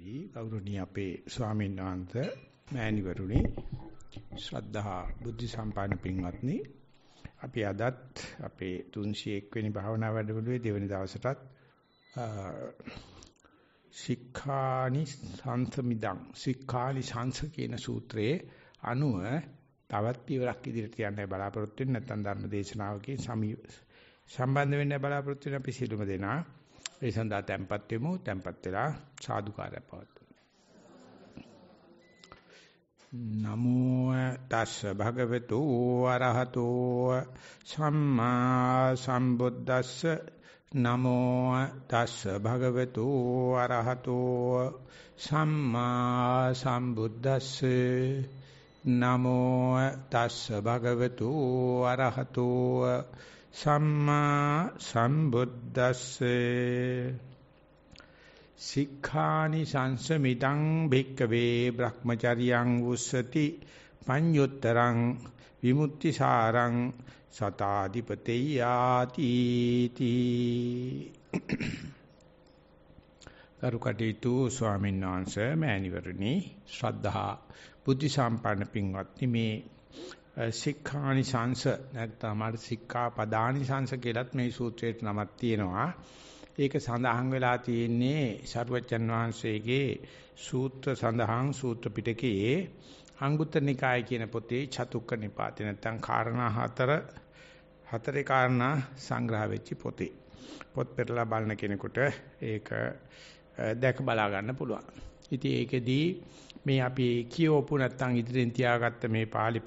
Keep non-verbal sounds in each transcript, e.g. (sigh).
අවසරයි ගෞරවනීය අපේ ස්වාමීන් වහන්සේ මෑණිවරුනි ශ්‍රද්ධා බුද්ධ සම්පන්න පින්වත්නි අපි අදත් අපේ 301 වෙනි භාවනා වැඩමුළුවේ දෙවැනි දවසටත් සික්ඛානි සංසමිදං සික්ඛාලි සංස කියන සූත්‍රයේ අනුව තවත් පියවරක් ඉදිරියට යන්නයි බලාපොරොත්තු වෙන්නේ නැත්නම් ධර්ම දේශනාවකේ සම්බන්ධ වෙන්න බලාපොරොත්තු වෙන අපි සිළුම දෙනා ඒ සඳහා tempත් වෙමු tempත් වෙලා සාදුකාරය පවතුමු නමෝ තස් භගවතු ආරහතෝ සම්මා සම්බුද්දස්ස නමෝ තස් භගවතු ආරහතෝ සම්මා සම්බුද්දස්ස නමෝ තස් භගවතු ආරහතෝ සම්මා සම්බුද්දස්සේ සික්ඛානි සංසමිතං භික්කවේ බ්‍රහ්මචරියං උස්සති පඤ්ඤුත්තරං විමුක්තිසාරං සතාදිපතේ යාති තී කරුකටේතු ස්වාමීන් වහන්සේ මෑණිවරණි ශ්‍රද්ධා බුද්ධ සම්පන්න පින්වත්නි මේ සික්ඛානිසංශ නැත්නම් අපට සික්ඛා පදානිසංශ කියලත් මේ සූත්‍රයට නමක් තියෙනවා. ඒක සඳහන් වෙලා තියෙන්නේ සරුවච්චන් වහන්සේගේ සූත්‍ර සඳහන් සූත්‍ර පිටකයේ අංගුත්තර නිකාය කියන පොතේ චතුක්ක නිපාතේ නැත්නම් කාරණා හතර හතරේ කාරණා සංග්‍රහ වෙච්ච පොතේ. පොත් පෙරලා බලන කෙනෙකුට ඒක දැක බලා ගන්න පුළුවන්. ඉතින් ඒකෙදී මේ අපි කියවපු නැත්නම් ඉදිරියෙන් තියාගත්ත මේ pāli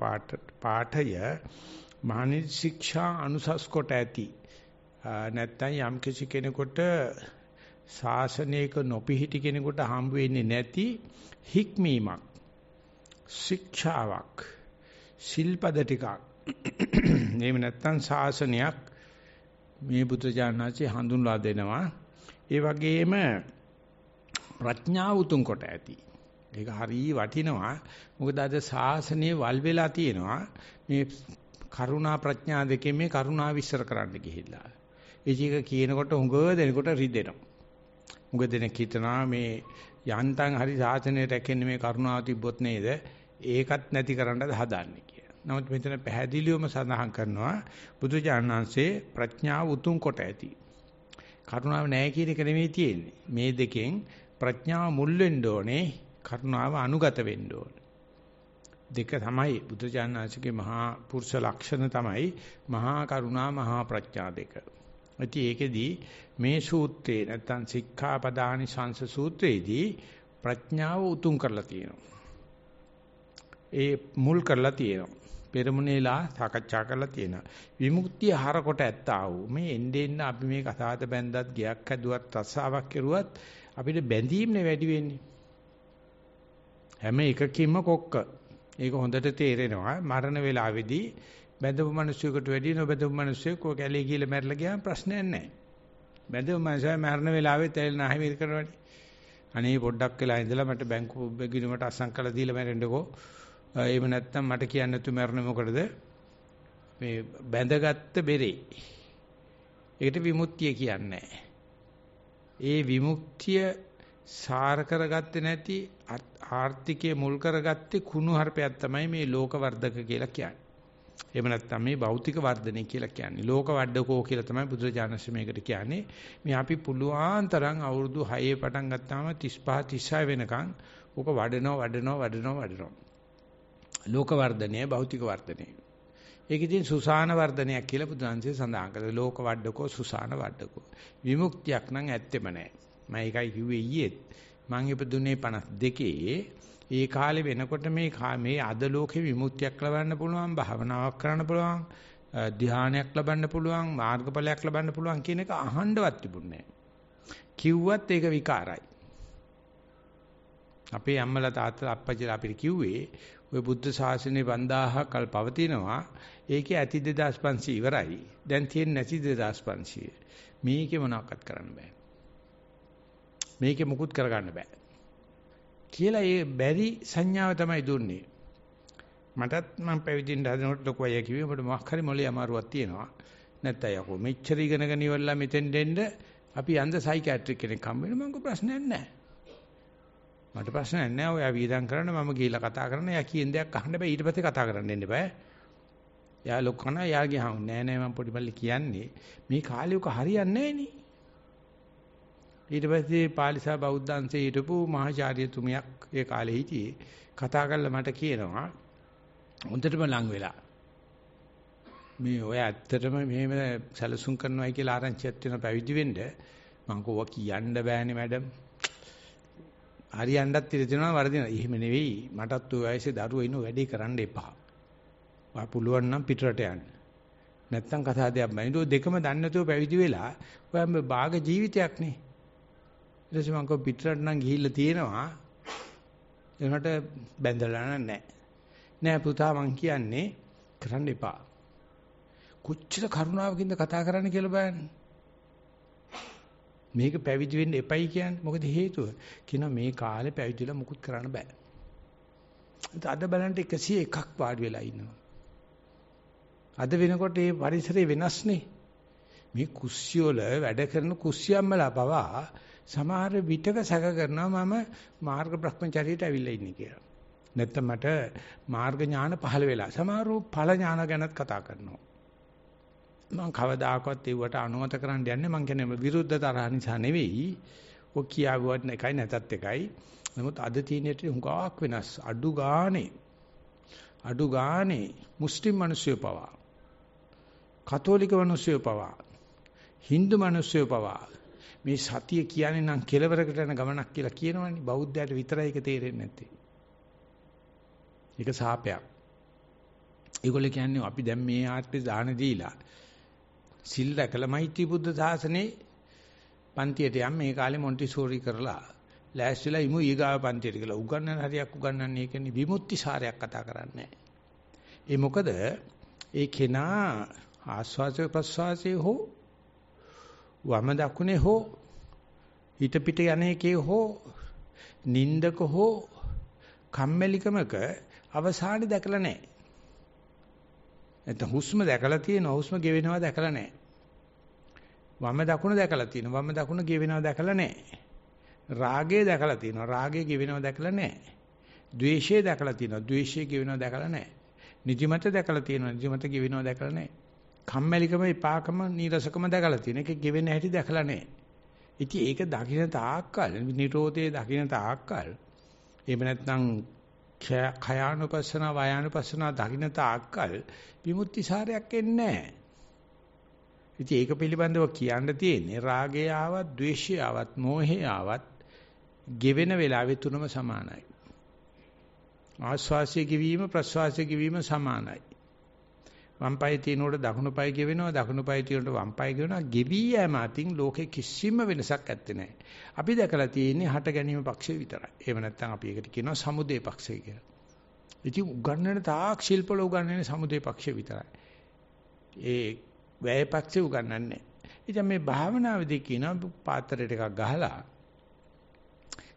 පාඨය මහණින් ශික්ෂා අනුසස් කොට ඇති නැත්නම් යම් කිසි කෙනෙකුට ශාසනයක නොපිහිටි කෙනෙකුට හම්බ වෙන්නේ නැති හික්මීමක් ශික්ෂාවක් ශිල්පද ටිකක් එහෙම නැත්නම් ශාසනයක් මේ බුදුජානනාචි හඳුන්වා දෙනවා ඒ වගේම ප්‍රඥාව උතුම් කොට ඇති ඒක හරිය වටිනවා. මොකද අද සාසනයේ වල් වෙලා තියෙනවා මේ කරුණා ප්‍රඥා දෙකෙන් මේ කරුණා විශ්සර කරන්න ගිහිල්ලා. ඒක කියනකොට හුඟ දෙනකොට රිදෙනවා. හුඟ දෙනෙක් හිතනවා මේ යන්තම් හරි සාසනය රැකෙන්නේ මේ කරුණාව තිබ්බොත් නේද? ඒකත් නැති කරන්නද හදාන්නේ කියලා. නමුත් මෙතන පැහැදිලිවම සඳහන් කරනවා බුදුජානනාංශයේ ප්‍රඥාව උතුම් කොට ඇති. කරුණාව නැහැ කියන එක නෙමෙයි තියෙන්නේ. මේ දෙකෙන් ප්‍රඥාව මුල් වෙන්න ඕනේ කරුණාව අනුගත වෙන්න ඕන. දෙක තමයි බුදුජානනාංශගේ මහා පුරුෂ ලක්ෂණ තමයි මහා කරුණා මහා ප්‍රඥා දෙක. ඉතින් ඒකෙදී මේ සූත්‍රේ නැත්තම් සික්ඛාපදානි සංස සූත්‍රයේදී ප්‍රඥාව උතුම් කරලා තියෙනවා. ඒ මුල් කරලා තියෙනවා. පෙරමුණේලා සාකච්ඡා කරලා තියෙනවා. විමුක්තිය හරකොට ඇත්තා වූ මේ එන්නේ අපි මේ කතාවත බැඳද්දත් ගයක් හැදුවත් රස්සාවක් කෙරුවත් අපිට බැඳීම්නේ වැඩි වෙන්නේ. හැම එකකින්ම කොක්ක. ඒක හොඳට තේරෙනවා. මරණ වේලාවේදී බැඳපු මිනිස්සුකට වැඩිය නොබැඳපු මිනිස්සෙක් ඔය කැලේ ගිහලා මැරලා ගියාම ප්‍රශ්නයක් නැහැ. බැඳපු මිනිසා මරණ වේලාවේ තැල් නැහැ මිර කරනවානේ. අනේ පොඩ්ඩක් වෙලා ඉඳලා මට බැංකු ගිණුමට අසං කළා දීලා මැරෙන්නකෝ. එහෙම නැත්තම් මට කියන්න තු මැරෙන්නේ මොකටද? මේ බැඳගත්ත බෙරේ. ඒකට විමුක්තිය කියන්නේ ඒ විමුක්තිය සාර කරගත්තේ නැති ආර්ථිකයේ මුල් කරගත්තේ කුණු හර්පයක් තමයි මේ ලෝක වර්ධක කියලා කියන්නේ. එහෙම නැත්නම් මේ භෞතික වර්ධනය කියලා කියන්නේ. ලෝක වඩකෝ කියලා තමයි බුදුරජාණන් මේකට කියන්නේ. මේ අපි පුළුවන් තරම් අවුරුදු 6 පටන් ගත්තාම 35 36 වෙනකන් ඕක වඩනවා වඩනවා වඩනවා වඩනවා. ලෝක වර්ධනය භෞතික වර්ධනය. ඒක ඉතින් සුසාන වර්ධනයක් කියලා බුදුන්සේ සඳහන් කළා. ලෝක වඩකෝ සුසාන වඩකෝ. විමුක්තියක් නම් ඇත්තෙම නැහැ. මම ඒකයි කිව්වේ ඊයේත් මං ඉපදුනේ 52 ඒ කාලේ වෙනකොට මේ මේ අද ලෝකේ විමුක්තියක් ලබන්න පුළුවන් භාවනාවක් කරන්න පුළුවන් ධානයක් ලබන්න පුළුවන් මාර්ගඵලයක් ලබන්න පුළුවන් කියන එක අහන්නවත් තිබුණේ කිව්වත් ඒක විකාරයි අපේ අම්මලා තාත්තලා අප්පච්චිලා අපිට කිව්වේ ඔය බුද්ධ ශාසනේ 5000 කල් පවතිනවා ඒකේ ඇති 2500 ඉවරයි දැන් තියෙන්නේ නැති 2500 මේකේ මොනවක්වත් කරන්න බෑ මේකේ මුකුත් කරගන්න බෑ. කියලා ඒ බැරි සංඥාව තමයි දුන්නේ. මටත් මම පැවිදිින්න හදනකොට ලොකු අය කිව්වේ මට මොකක් හරි මොලේ අමාරුවක් තියෙනවා. නැත්නම් යකෝ මෙච්චර ඉගෙනගෙන ඉවරලා මෙතෙන් දෙන්න අපි අන්ද සයිකියාට්‍රික් කෙනෙක් හම් වෙන මම ප්‍රශ්නයක් නැහැ. මට ප්‍රශ්නයක් නැහැ. ඔයා වීදම් කරන්න මම ගිහිල්ලා කතා කරන. එයා කියන දේක් අහන්න බෑ. ඊට පස්සේ කතා කරන්න දෙන්න බෑ. එයා ලොක් කරනවා. එයාගේ හම් නෑ නෑ මම පොඩි බල්ලි කියන්නේ මේ කාලේ උක හරියන්නේ නෑනේ. ඊට පස්සේ පාලිසා බෞද්ධංශයේ හිටපු මහාචාර්යතුමියක් ඒ කාලේ හිටියේ. කතා කරලා මට කියනවා හොඳටම ලඟ වෙලා මේ ඔය ඇත්තටම මෙහෙම සැලසුම් කරනවායි කියලා ආරංචියක් වෙන පැවිදි වෙන්න මං කෝවා කියන්න බෑනේ මැඩම්. හරියන්නත් ඉඳ තිනවා වරදිනවා. එහෙම නෙවෙයි. මටත් ওই වයසේ දරුවෝ ඉන්න වැඩේ කරන්න එපා. ඔයා පුළුවන් නම් පිටරට යන්න. නැත්තම් කතා දෙයක් බෑ. දෙකම දන්නේ නැතුව පැවිදි වෙලා ඔයා මේ භාග ජීවිතයක් නේ. ඊට පස්සේ මම කව පිටරට නම් ගිහිල්ලා තියෙනවා. ඒකට බැඳලා නැහැ. නෑ පුතා මං කියන්නේ කරන්න එපා. කොච්චර කරුණාවකින්ද කතා කරන්න කියලා බලන්න. මේක පැවිදි වෙන්න එපයි කියන්නේ මොකද හේතුව? කියන මේ කාලේ පැවිදිලා මුකුත් කරන්න බෑ. අද බලන්න 101ක් පාඩු වෙලා ඉන්නවා. අද වෙනකොට මේ පරිසරය වෙනස්නේ. මේ කුස්සියොල වැඩ කරන කුස්සියම්මලා පවා සමහර විටක සැක කරනවා මම මාර්ග භ්‍රමචරියට ඇවිල්ලා ඉන්නේ කියලා. නැත්නම් මට මාර්ග ඥාන පහළ වෙලා. සමහරව ඵල ඥාන ගැනත් කතා කරනවා. මම කවදාකවත් ඒවට අනුමත කරන්න යන්නේ මං කියන්නේ විරුද්ධ තරහ නිසා නෙවෙයි. ඔය කියාවුවත් එකයි නැතත් එකයි. නමුත් අද තියෙනට හුඟක් වෙනස් අඩු ගානේ අඩු ගානේ මුස්ලිම් මිනිස්සු පවා කතෝලික මිනිස්සු පවා Hindu මිනිස්සු පවා මේ සතිය කියන්නේ නම් කෙලවරකට යන ගමනක් කියලා කියනවනේ බෞද්ධයාට විතරයි ඒක තේරෙන්නේ නැත්තේ. ඒක සාපයක්. ඒගොල්ලෝ කියන්නේ අපි දැන් මේ ආත්මේ දාන දීලා සිල් රැකලා මෛත්‍රී බුද්ධ ශාසනේ පන්තියට යම් මේ කාලේ මොන්ටිසෝරි කරලා ලෑස්තිලා ඉමු ඊගාව පන්තියට කියලා උගන්වන හරියක් උගන්වන්නේ කියන්නේ විමුක්ති සාරයක් කතා කරන්නේ. ඒ මොකද ඒ කෙනා ආස්වාද ප්‍රසවාසයේ හෝ වම දකුණේ හෝ හිත පිට යන එකේ හෝ නින්දක හෝ කම්මැලිකමක අවසානේ දැකලා නැහැ. නැත්නම් හුස්ම දැකලා තියෙනවා හුස්ම ගෙවෙනවා දැකලා නැහැ. වම දකුණ දැකලා තියෙනවා වම දකුණ ගෙවෙනවා දැකලා නැහැ. රාගය දැකලා තියෙනවා රාගය ගෙවෙනවා දැකලා නැහැ. ද්වේෂය දැකලා තියෙනවා ද්වේෂය ගෙවෙනවා දැකලා නැහැ. නිදිමත දැකලා තියෙනවා නිදිමත ගෙවෙනවා දැකලා නැහැ. කම්මැලිකම, එපාකම, නීරසකම දැකලා තියෙන. ඒක ගෙවෙන හැටි දැකලා නැහැ. ඉතින් ඒක දකින්න තාක්කල්, නිරෝධයේ දකින්න තාක්කල්, එහෙම නැත්නම් කයානුපස්සන, වායානුපස්සන දකින්න තාක්කල් විමුක්තිසාරයක් එන්නේ නැහැ. ඉතින් ඒක පිළිබඳව කියන්න තියෙන්නේ රාගය ආවත්, ద్వේෂය ආවත්, මෝහය ආවත් ගෙවෙන වෙලාවේ තුනම සමානයි. ආස්වාසය කිවීම ප්‍රස්වාසය කිවීම සමානයි. වම් පාය තියෙනකොට දකුණු පාය ගෙවෙනවා දකුණු පාය තියෙනකොට වම් පාය ගෙවෙනවා ගෙවි යෑම අතින් ලෝකේ කිසිම වෙනසක් ඇත්තේ නැහැ. අපි දැකලා තියෙන්නේ හට ගැනීම පක්ෂේ විතරයි. එහෙම නැත්නම් අපි ඒකට කියනවා සමුදේ පක්ෂය කියලා. ඉතින් උගන්වන තාක් ශිල්පල උගන්වන්නේ සමුදේ පක්ෂේ විතරයි. ඒ වැය පක්ෂේ උගන්වන්නේ. ඉතින් මේ භාවනාවේදී කියනවා පාත්‍රයට එකක් ගහලා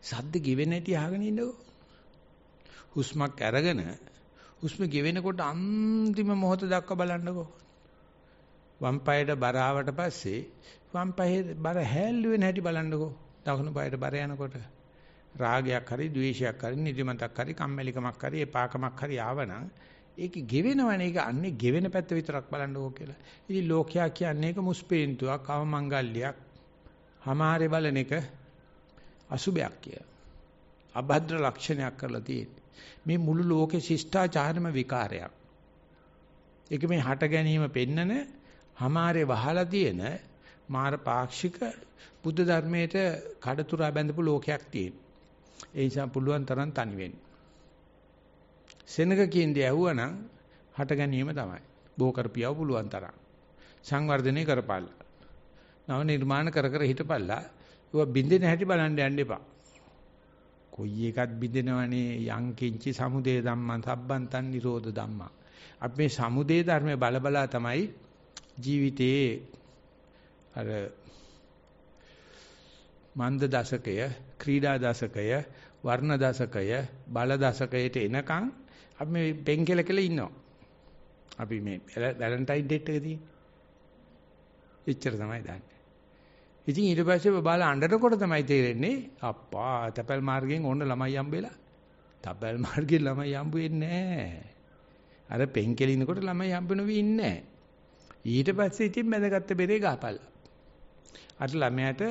සද්ද ගෙවෙන්නේ නැටි අහගෙන ඉන්නකෝ. හුස්මක් අරගෙන හුස්ම ගෙවෙනකොට අන්තිම මොහොත දක්වා බලන්නකෝ. වම් පායට බර ආවට පස්සේ වම් පායේ බර හැල්ලුවේ නැටි බලන්නකෝ. දකුණු පායට බර යනකොට රාගයක් හරි ද්වේෂයක් හරි නිදිමතක් හරි කම්මැලිකමක් හරි එපාකමක් හර ආවනම් ඒක ගෙවෙනවනේ ඒක අන්නේ ගෙවෙන පැත්ත විතරක් බලන්නකෝ කියලා. ඉතින් ලෝකයා කියන්නේ ඒක මුස්පේන්තුවක්, අවමංගල්‍යයක්, හමාරේ බලන එක අසුබයක් කියලා. අභද්‍ර ලක්ෂණයක් කරලා තියෙන්නේ. මේ මුළු ලෝකේ ශිෂ්ටාචාරම විකාරයක්. ඒක මේ හට ගැනීම පෙන්නන හමාරේ වහලා තියෙන මාර පාක්ෂික බුද්ධ ධර්මයට කඩතුරා බැඳපු ලෝකයක් තියෙනවා. ඒ නිසා පුළුවන් තරම් තනි වෙන්න. සෙනඟ කියන්නේ ඇහුවනම් හට ගැනීම තමයි. බෝ කරපියව පුළුවන් තරම්. සංවර්ධනය කරපල්ලා. නව නිර්මාණ කර කර හිටපල්ලා. ඒවා බින්දෙන හැටි බලන්න යන්න එපා. කොයි එකත් බිඳෙනවනේ යං කිංචි සමුදේ ධම්මං සබ්බන්තං නිරෝධ ධම්මා. අපි මේ සමුදේ ධර්මයේ බලබලා තමයි ජීවිතයේ අර මන්ද දශකය, ක්‍රීඩා දශකය, වර්ණ දශකය, බල දශකයට එනකන් අපි මේ බෙන්කෙල කියලා ඉන්නවා. අපි මේ වැලන්ටයින් ඩේට් එකදී එච්චර තමයි දන්නේ. ඉතින් ඊට පස්සේ බබාලා අඬනකොට තමයි තේරෙන්නේ අප්පා තැපැල් මාර්ගයෙන් ඕන ළමයි හම්බෙලා. තැපැල් මාර්ගයෙන් ළමයි හම්බ වෙන්නේ අර පෙන්කෙලිනකොට ළමයි හම්බ නොවී ඉන්නේ ඊට පස්සේ ඉතින් මැදගත්ත බෙරේ ගහපල්ලා. අර ළමයාට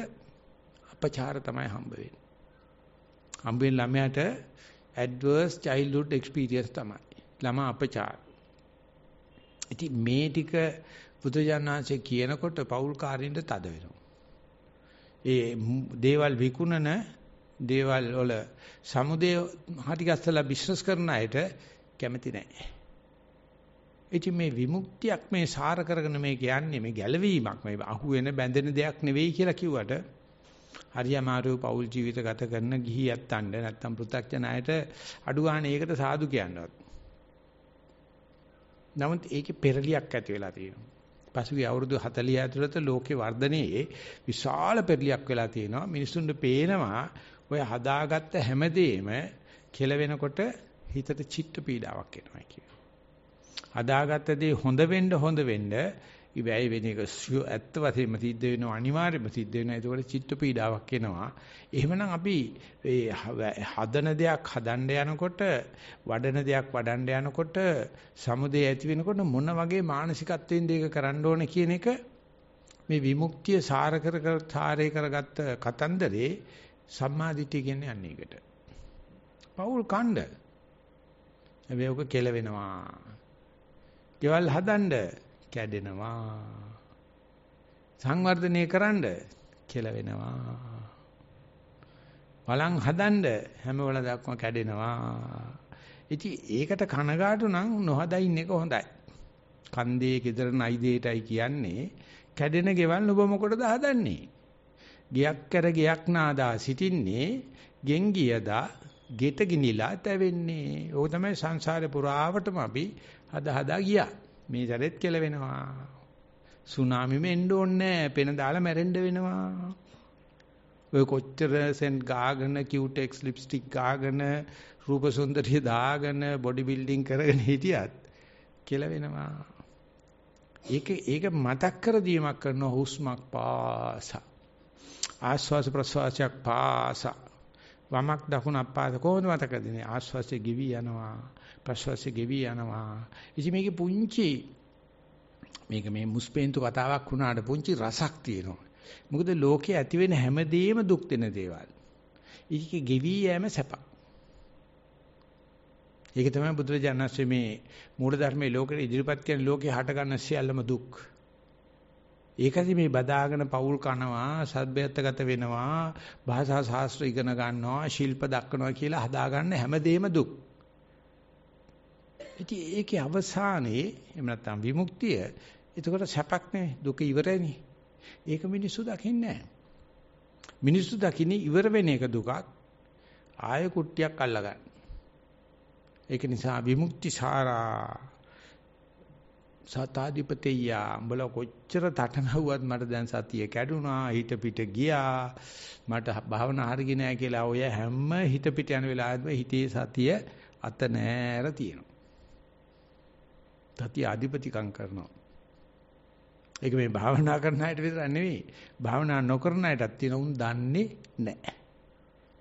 අපචාර තමයි හම්බ වෙන්නේ. හම්බ වෙන ළමයාට adverse childhood experience තමයි. ළමා අපචාර. ඉතින් මේ ටික බුදුජානනාංශය කියනකොට පෞල් කාරින්ද තද වෙනවා. ඒ දේවල් විකුණන දේවල් වල සමුදේ හටිගස්සලා බිස්නස් කරන අයට කැමති නැහැ. ඉතින් මේ විමුක්තියක් මේ සාර කරගෙන මේ කියන්නේ මේ ගැලවීමක් මේ අහුවෙන බැඳෙන දෙයක් නෙවෙයි කියලා කිව්වට හරි අමාරුව පෞල් ජීවිත ගත කරන ගිහි යත්තන්ඩ නැත්තම් පෘථග්ජන අයට අඩුවානේ ඒකට සාදු කියනවත්. නමුත් ඒකේ පෙරලියක් ඇති වෙලා තියෙනවා. පසුගිය අවුරුදු 40 ඇතුළත ලෝකේ වර්ධනයේ විශාල පෙරලියක් වෙලා තියෙනවා. මිනිස්සුන්ට පේනවා ඔය හදාගත්ත හැමදේම කෙල වෙනකොට හිතට චිත්ත පීඩාවක් එනවා කියලා. හදාගත්ත දේ හොඳ වෙන්න හොඳ වෙන්න ඉබැයි වෙන එක ඇත්ත වශයෙන්ම සිද්ධ වෙනවා අනිවාර්යයෙන්ම සිද්ධ වෙනවා ඒකට චිත්ත පීඩාවක් එනවා එහෙමනම් අපි හදන දෙයක් හදන්න යනකොට වඩන දෙයක් වඩන්න යනකොට සමුදේ ඇති වෙනකොට මොන වගේ මානසිකත්වයෙන් දෙයක කරන්න ඕනේ කියන එක මේ විමුක්තිය සාර කර කර සාරේ කරගත්ත කතන්දරේ සම්මාදිටිය කියන්නේ අන්න එකට පෞල් කණ්ඩ හැබැයි ඔක කෙලවෙනවා. ගෙවල් හදන්න කැඩෙනවා. සංවර්ධනය කරන්න කෙල වෙනවා. බලන් හදන්න හැම වෙලාවකම කැඩෙනවා. ඉතින් ඒකට කනගාටු නම් නොහදින් එක හොඳයි. කන්දේ gedara නයි දෙයටයි කියන්නේ කැඩෙන ගෙවල් ඔබ මොකටද හදන්නේ? ගයක් කර ගයක් නාදා සිටින්නේ ගෙන් ගියදා ගෙට ගිනිලා තැවෙන්නේ. ඕක තමයි සංසාරේ පුරාවටම අපි හද හදා ගියා. මේ සැරෙත් කෙල වෙනවා. සුනාමිම එන්න ඕනේ පෙන දාලා මැරෙන්න වෙනවා. ඔය කොච්චර සෙන්ට් ගාගෙන කියුටෙක්ස් ලිප්ස්ටික් ගාගෙන රූප සුන්දරිය දාගෙන බොඩි බිල්ඩින් කරගෙන හිටියත් කෙල වෙනවා. ඒක ඒක මතක් කර දීමක් කරන හුස්මක් පාසා ආස්වාස ප්‍රස්වාසයක් පාසා වමක් දකුණක් පාසා කොහොමද මතකදන්නේ ආස්වාසය ගිවි යනවා ප්‍රශ්වාසය ගෙවි යනවා. ඉතින් මේකේ පුංචි මේක මේ මුස්පේන්තු කතාවක් වුණාට පුංචි රසක් තියෙනවා. මොකද ලෝකේ ඇති වෙන හැමදේම දුක් දෙන දේවල්. ඒකේ ගෙවි යෑම සැපක්. ඒක තමයි බුදුරජාණන්සේ මේ මූල ධර්මයේ ලෝකෙට ඉදිරිපත් කරන ලෝකේ හට ගන්න සියල්ලම දුක්. ඒකදි මේ බදාගෙන පවුල් කනවා, සද්බයත්ගත වෙනවා, භාෂා ශාස්ත්‍ර ඉගෙන ගන්නවා, ශිල්ප දක්වනවා කියලා හදාගන්න හැමදේම දුක්. ඉතින් ඒකේ අවසානයේ එහෙම නැත්නම් විමුක්තිය එතකොට සැපක් නේ දුක ඉවරයිනේ. ඒක මිනිස්සු දකින්නේ මිනිස්සු දකින්නේ ඉවර වෙන එක දුකක් ආය කුට්ටියක් අල්ලගන්න. ඒක නිසා විමුක්ති සාරා සතාධිපතිය උඹල කොච්චර තටමැව්වත් මට දැන් සතිය කැඩුනා හිත පිට ගියා මට භාවනා හරියන්නේ නැහැ කියලා ඔය හැම හිත පිට යන වෙලාවෙම හිතේ සතිය අත නෑර තියෙනවා තතිය අධිපතිකම් කරනවා. ඒක මේ භාවනා කරන අයට විතර නෙවෙයි. භාවනා නොකරන අයටත් තියෙන උන් දන්නේ නැහැ.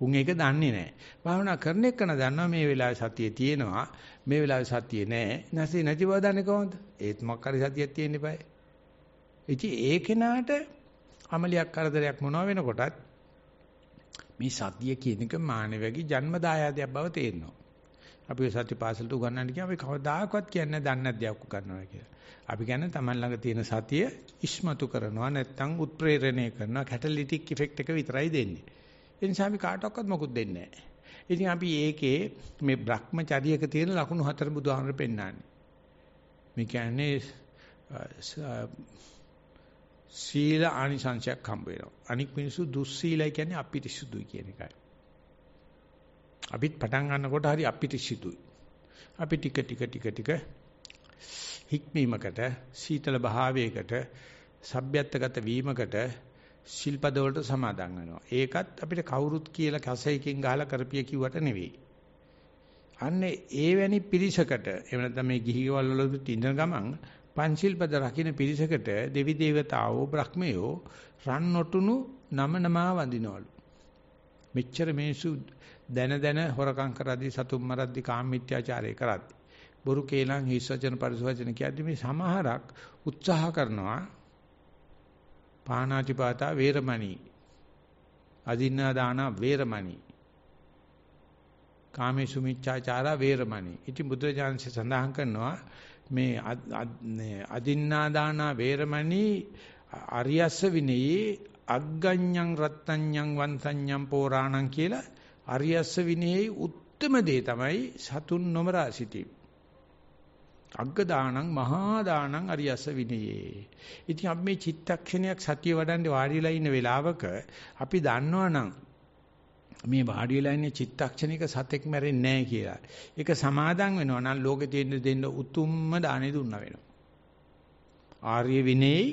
උන් ඒක දන්නේ නැහැ. භාවනා කරන එක න දන්නවා මේ වෙලාවේ සතිය තියෙනවා. මේ වෙලාවේ සතිය නැහැ. නැසී නැති බව දන්නේ කොහොමද? ඒත් මොකක් හරි සතියක් තියෙන්න eBay. ඉතින් ඒ කෙනාට අමලියක් කරදරයක් මොනවා වෙනකොටත් මේ සතිය කියන එක මානවයාගේ ජන්මදායාදයක් බව තේරෙනවා. අපි සත්‍ය පාසලට උගන්වන්න කියන අපි කවදාකවත් කියන්නේ දන්නේ දෙයක් උගන්වනවා කියලා. අපි කියන්නේ Taman ළඟ තියෙන සතිය ඉස්මතු කරනවා නැත්නම් උත්ප්‍රේරණය කරනවා කැටලිටික් ඉෆෙක්ට් එක විතරයි දෙන්නේ. ඒ නිසා අපි කාටවත් මොකුත් දෙන්නේ නැහැ. ඉතින් අපි ඒකේ මේ භ්‍රමචරියක තියෙන ලකුණු හතර බුදුහාමර පෙන්නන්නේ. මේ කියන්නේ සීල ආනිසංශයක් හම්බ වෙනවා. අනික් මිනිස්සු දුස්සීලයි කියන්නේ අපිරිසුදුයි කියන එකයි. අපිත් පටන් ගන්නකොට හරි අපිරිසිදුයි. අපි ටික ටික ටික ටික හික්මීමකට, සීතල භාවයකට, සભ્યත්ගත වීමකට ශිල්පද වලට සමාදන් වෙනවා. ඒකත් අපිට කවුරුත් කියලා කසයකින් ගහලා කරපිය කිව්වට නෙවෙයි. අන්නේ ඒවැනි පිරිසකට එහෙම නැත්නම් මේ ගිහිවල් වල ඉඳන ගමන් පංචිල්පද රකින්න පිරිසකට දෙවි දේවතාවෝ බ්‍රහ්මයෝ රන් නොටුණු නම නමා වඳිනවලු. මෙච්චර මිනිසු දැන දැන හොරකම් කරද්දී සතුම් මරද්දී කාමීත්‍යාචාරය කරද්දී බොරු කේලම් හිස් වචන පරිස වචන කියද්දී මේ සමහරක් උත්සාහ කරනවා පාණාතිපාතා වේරමණී අදින්නා දාන වේරමණී කාමේසු මිච්ඡාචාරා වේරමණී ඉති බුදුරජාන්සේ සඳහන් කරනවා මේ අදින්නා දාන වේරමණී අරියස්ස විනයේ අග්ගඤ්ඤං රත්ත්‍ඤ්ඤං වන්සඤ්ඤං පෝරාණං කියලා අරියස්ස විනයේ උත්තරම දේ තමයි සතුන් නොමරා සිටීම. අග්ග දානං මහා දානං අරියස විනයේ. ඉතින් අපි මේ චිත්තක්ෂණයක් සතිය වඩන්නේ වාඩිලා ඉන්න වෙලාවක අපි දන්නවනම් මේ වාඩිලා ඉන්නේ චිත්තක්ෂණික සතෙක් මැරෙන්නේ නැහැ කියලා. ඒක සමාදන් වෙනවා නම් ලෝකේ තියෙන දෙන්න උතුම්ම දානෙ දුන්නා වෙනවා. ආර්ය විනේ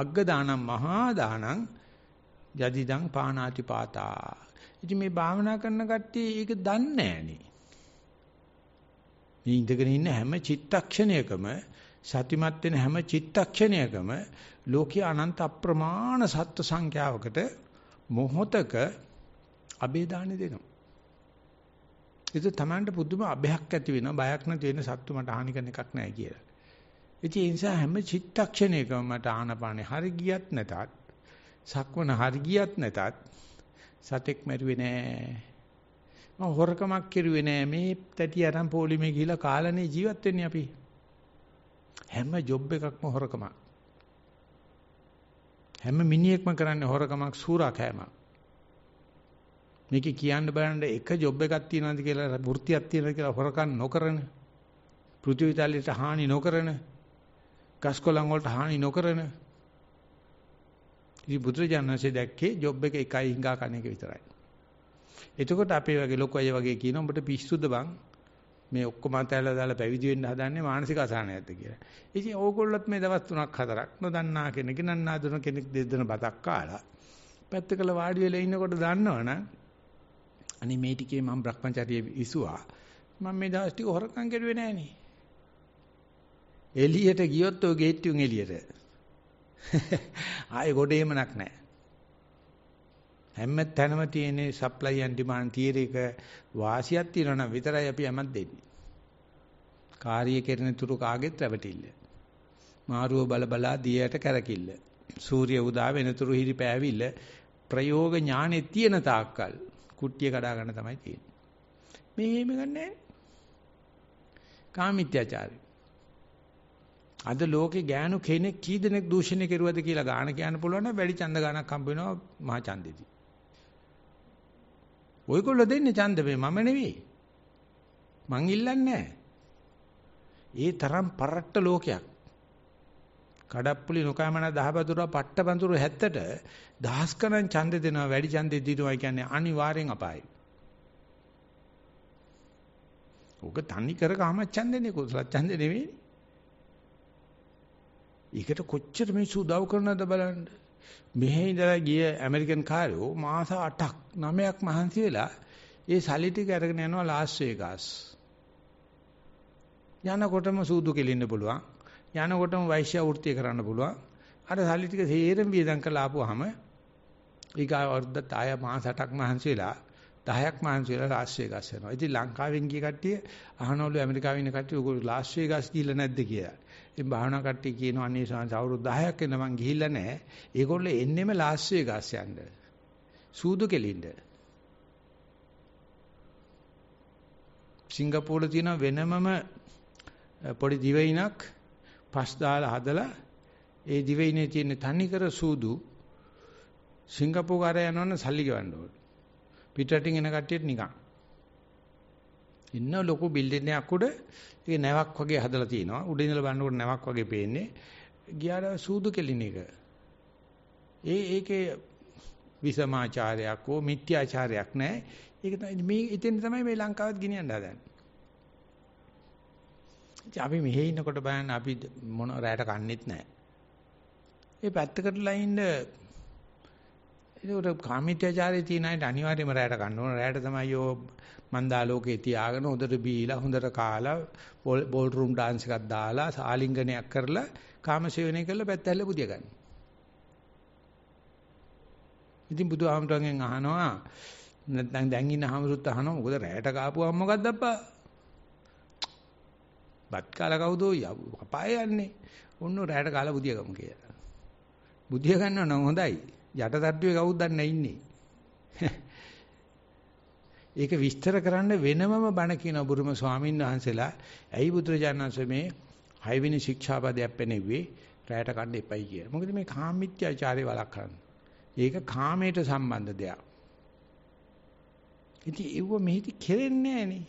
අග්ග දානං මහා දානං යදිදං පානාති පාතා ඉතින් මේ භාවනා කරන කට්ටිය ඒක දන්නේ නැහනේ. මේ ඉඳගෙන ඉන්න හැම චිත්තක්ෂණයකම සතිමත් වෙන හැම චිත්තක්ෂණයකම ලෝකී අනන්ත අප්‍රමාණ සත්ව සංඛ්‍යාවකට මොහොතක අබේදානෙ දෙනවා. ඒක තමන්ට පුදුම අභයක් ඇති වෙනවා බයක් නැති වෙන සත්තු මට හානි කරන එකක් නැහැ කියලා. ඉතින් ඒ නිසා හැම චිත්තක්ෂණයකම මට ආනපානේ හරි ගියත් නැතත් සක්මන හරි ගියත් නැතත් සතෙක් මැරුවේ නෑ. මම හොරකමක් කෙරුවේ නෑ. මේ තැටි අරන් පොලිමේ ගිහිලා කාලනේ ජීවත් වෙන්නේ අපි. හැම ජොබ් එකක්ම හොරකමක්. හැම මිනිහෙක්ම කරන්නේ හොරකමක් සූරාකෑමක්. මේක කියන්න බලන්න එක ජොබ් එකක් තියනවාද කියලා වෘත්තියක් තියනවාද කියලා හොරකම් නොකරන පෘථිවිතලයට හානි නොකරන ගස්කොළන් වලට හානි නොකරන ඉතින් බුදුරජාණන්සේ දැක්කේ ජොබ් එක එකයි හිඟා කන එක විතරයි. එතකොට අපේ වගේ ලොකු අය වගේ කියන උඹට පිස්සුද බං මේ ඔක්කොම අතහැරලා දාලා පැවිදි වෙන්න හදන්නේ මානසික අසහනයක්ද කියලා. ඉතින් ඕගොල්ලොත් මේ දවස් 3ක් 4ක් නොදන්නා කෙනෙක් නන්නා දුන කෙනෙක් දෙදෙන බතක් කාලා පැත්තකල වාඩි වෙලා ඉන්නකොට දන්නවනම් අනේ මේ ටිකේ මම Brahmacharya ඉසුවා. මම මේ දවස් ටික හොරකම් කරුවේ නෑනේ. එළියට ගියොත් ඔය ගේට්ටුවෙන් එළියට. ආයේ ගොඩේමනක් නැහැ. හැම තැනම තියෙන supply and demand theory එක වාසියක් තියෙනවා නම් විතරයි අපි යමක් දෙන්නේ. කාර්යය කෙරෙන තුරු කාගෙත් රැවටිල්ල. මාරුව බල බලා දියට කැරකිල්ල. සූර්ය උදා වෙනතුරු හිරි පෑවිල්ල ප්‍රයෝග ඥානෙ තියෙන තාක්කල් කුට්ටිය කඩා ගන්න තමයි තියෙන්නේ. මෙහෙම ගන්නෑ. කාමීත්‍යචාරය. අද ලෝකේ ගෑනු කෙනෙක් කී දෙනෙක් දූෂණය කෙරුවද කියලා ගාන කියන්න පුළුවන් නම් වැඩි ඡන්ද ගාණක් හම්බ වෙනවා මහා ඡන්දෙදී. ඔයගොල්ලෝ දෙන්නේ ඡන්ද මේ මම නෙවෙයි. මං ඉල්ලන්නේ ඒ තරම් පරට්ට ලෝකයක්. කඩප්පුලි නොකෑමන දහබඳුරා පට්ටබඳුරු 70ට දහස් ගණන් ඡන්ද දෙනවා වැඩි ඡන්දෙ දීනවා කියන්නේ අනිවාර්යෙන් අපායයි. ඔක තනි කර කාම ඡන්දනේ කුසල ඡන්ද නෙවෙයි. ඒකට කොච්චර මිනිස්සු උදව් කරනවද බලන්න. මෙහි ඉඳලා ගිය ඇමරිකන් කාරයෝ මාස 8ක් 9ක් මහන්සි වෙලා ඒ සල්ලි ටික අරගෙන යනවා ලාස් වේගාස්. යනකොටම සූදු කෙලින්න පුළුවන්. යනකොටම වෛශ්‍ය වෘත්තිය කරන්න පුළුවන්. අර සල්ලි ටික සේරම වියදම් කරලා ආපුවාම ඊගා වර්ධ තාය මාස 8ක් මහන්සි වෙලා 10ක් මහන්සි වෙලා ලාස් වේගස් යනවා. ඉතින් ලංකාවෙන් ගිය කට්ටිය අහනවලු ඇමරිකාවෙන් ඉන්න කට්ටිය ඔයගොල්ලෝ ලාස් වේගස් ගිහිල්ලා නැද්ද කියලා. ඉතින් භාවනා කට්ටිය කියනවා අනේ සාංශ අවුරුදු 10ක් වෙන මං ගිහිල්ලා නැහැ. ඒගොල්ලෝ එන්නෙම ලාස් වේගස් යන්න. සූදු කෙලින්ද. සිංගප්පූරුවේ තියෙන වෙනමම පොඩි දිවයිනක් පස් දාලා හදලා ඒ දිවයිනේ තියෙන තනිකර සූදු සිංගප්පූරුකාරයා යනවනම් සල්ලි ගවන්න ඕනේ. පිටරටින් එන කට්ටියට නිකන්. ඉන්න ලොකු බිල්ඩින් එකක් උඩ ඒක නැවක් වගේ හදලා තිනවා. උඩ ඉඳලා බලනකොට නැවක් වගේ පේන්නේ. ගියාට සූදු කෙලින එක. ඒ ඒකේ විසමාචාරයක් හෝ මිත්‍යාචාරයක් නැහැ. ඒක තමයි මේ ඉතින් තමයි මේ ලංකාවත් ගෙනියන්න හදන්නේ. අපි මෙහෙ ඉන්නකොට බලන්න අපි මොන රැයට කන්නේත් නැහැ. ඒ පැත්තකටලා ඉන්න ඒක කාමීත්‍යචාරයේ තියෙන අයට අනිවාර්යයෙන්ම රැයට ගන්න ඕන. රැයට තමයි යෝ මන්දාලෝකේ තියාගෙන හොඳට බීලා හොඳට කාලා බෝල් රූම් ඩාන්ස් එකක් දාලා ආලිංගනයක් කරලා කාමසේවනය කරලා පැත්ත ඇල්ල පුදිය ගන්න. ඉතින් බුදුහාමුදුරන්ගෙන් අහනවා නැත්නම් දැන් ඉන්න හාමුදුරුත් අහනවා මොකද රැයට ගාපුවම මොකද්ද අප්පා? බත් කාලා කවුද අපාය යන්නේ? ඔන්න රැයට කාලා පුදිය ගමු කියලා. බුදිය ගන්නව නම් හොඳයි. යටතට්ටුවේ කවුද දන්නේ ඉන්නේ. (laughs) ඒක විස්තර කරන්න වෙනමම බණ කියන බුරුම ස්වාමීන් වහන්සේලා ඇයි බුදුරජාණන්සේ මේ හයවෙනි ශික්ෂාපදයක් පෙන්වුවේ රැයට කන්න එපයි කියලා. මොකද මේ කාමීත්‍යචාරේ වලක් කරන්නේ. ඒක කාමයට සම්බන්ධ දෙයක්. ඉතින් ඒව මෙහෙදි කෙරෙන්නේ නැහනේ.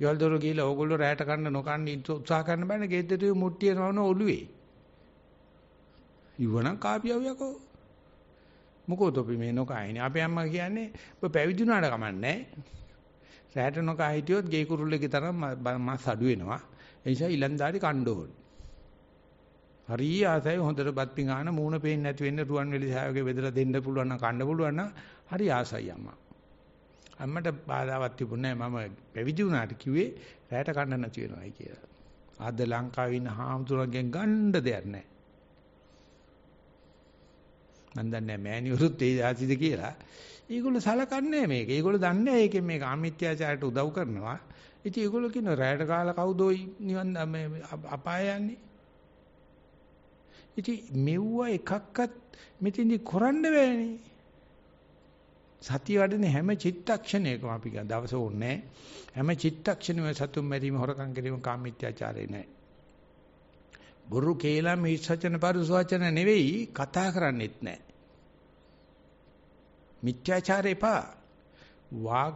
යල් දොර ගිහලා ඕගොල්ලෝ රැයට කන්න නොකන්න උත්සාහ කරන්න බෑනේ ගෙද්දට මුට්ටිය නවන ඔළුවේ. ඉවනම් කාපියවියකෝ මොකෝද අපි මේ නොකයිනේ. අපේ අම්මා කියන්නේ ඔබ පැවිදි වුණාට කමන්නේ රැට නොකා හිටියොත් ගේ කුරුල්ලෙක්ගේ තරම් මස් අඩු වෙනවා. ඒ නිසා ඊලන්දාරි කණ්ඩෝල්. හරි ආසයි හොඳට බත් පිඟාන මූණ පේන්නේ නැති වෙන්න රුවන්වැලි සායෝගේ බෙදලා දෙන්න පුළුවන් නම් කන්න පුළුවන් නම් හරි ආසයි අම්මා. අම්මට බාධාවත් තිබුණේ නැහැ මම පැවිදි වුණාට කිව්වේ රැට කන්න නැති වෙනවායි කියලා. අද ලංකාවේ ඉන්න හාමුදුරන්ගෙන් ගන්න දෙයක් නැහැ. මම දන්නේ නැහැ මෑණිවරුත් ඒ જાතිද කියලා. ඒගොල්ලෝ සලකන්නේ මේක. ඒගොල්ලෝ දන්නේ නැහැ ඒකෙන් මේක අමිත්‍යාචාරයට උදව් කරනවා. ඉතින් ඒගොල්ලෝ කියන රැයට කාලා කවුදෝයි නිවන් මේ අපාය යන්නේ. ඉතින් මෙව්වා එකක්වත් මෙතෙන්දි කරන්න බෑනේ. සතිය වඩන හැම චිත්තක්ෂණයකම අපි කියන දවස ඕනේ හැම චිත්තක්ෂණයම සතුම් මැරීම හොරකම් කිරීම කාමීත්‍යාචාරය නෑ ගුරු කේලා මිච්ඡචන පරුසවචන නෙවෙයි කතා කරන්නෙත් නැහැ. මිත්‍යාචාර එපා. වාග්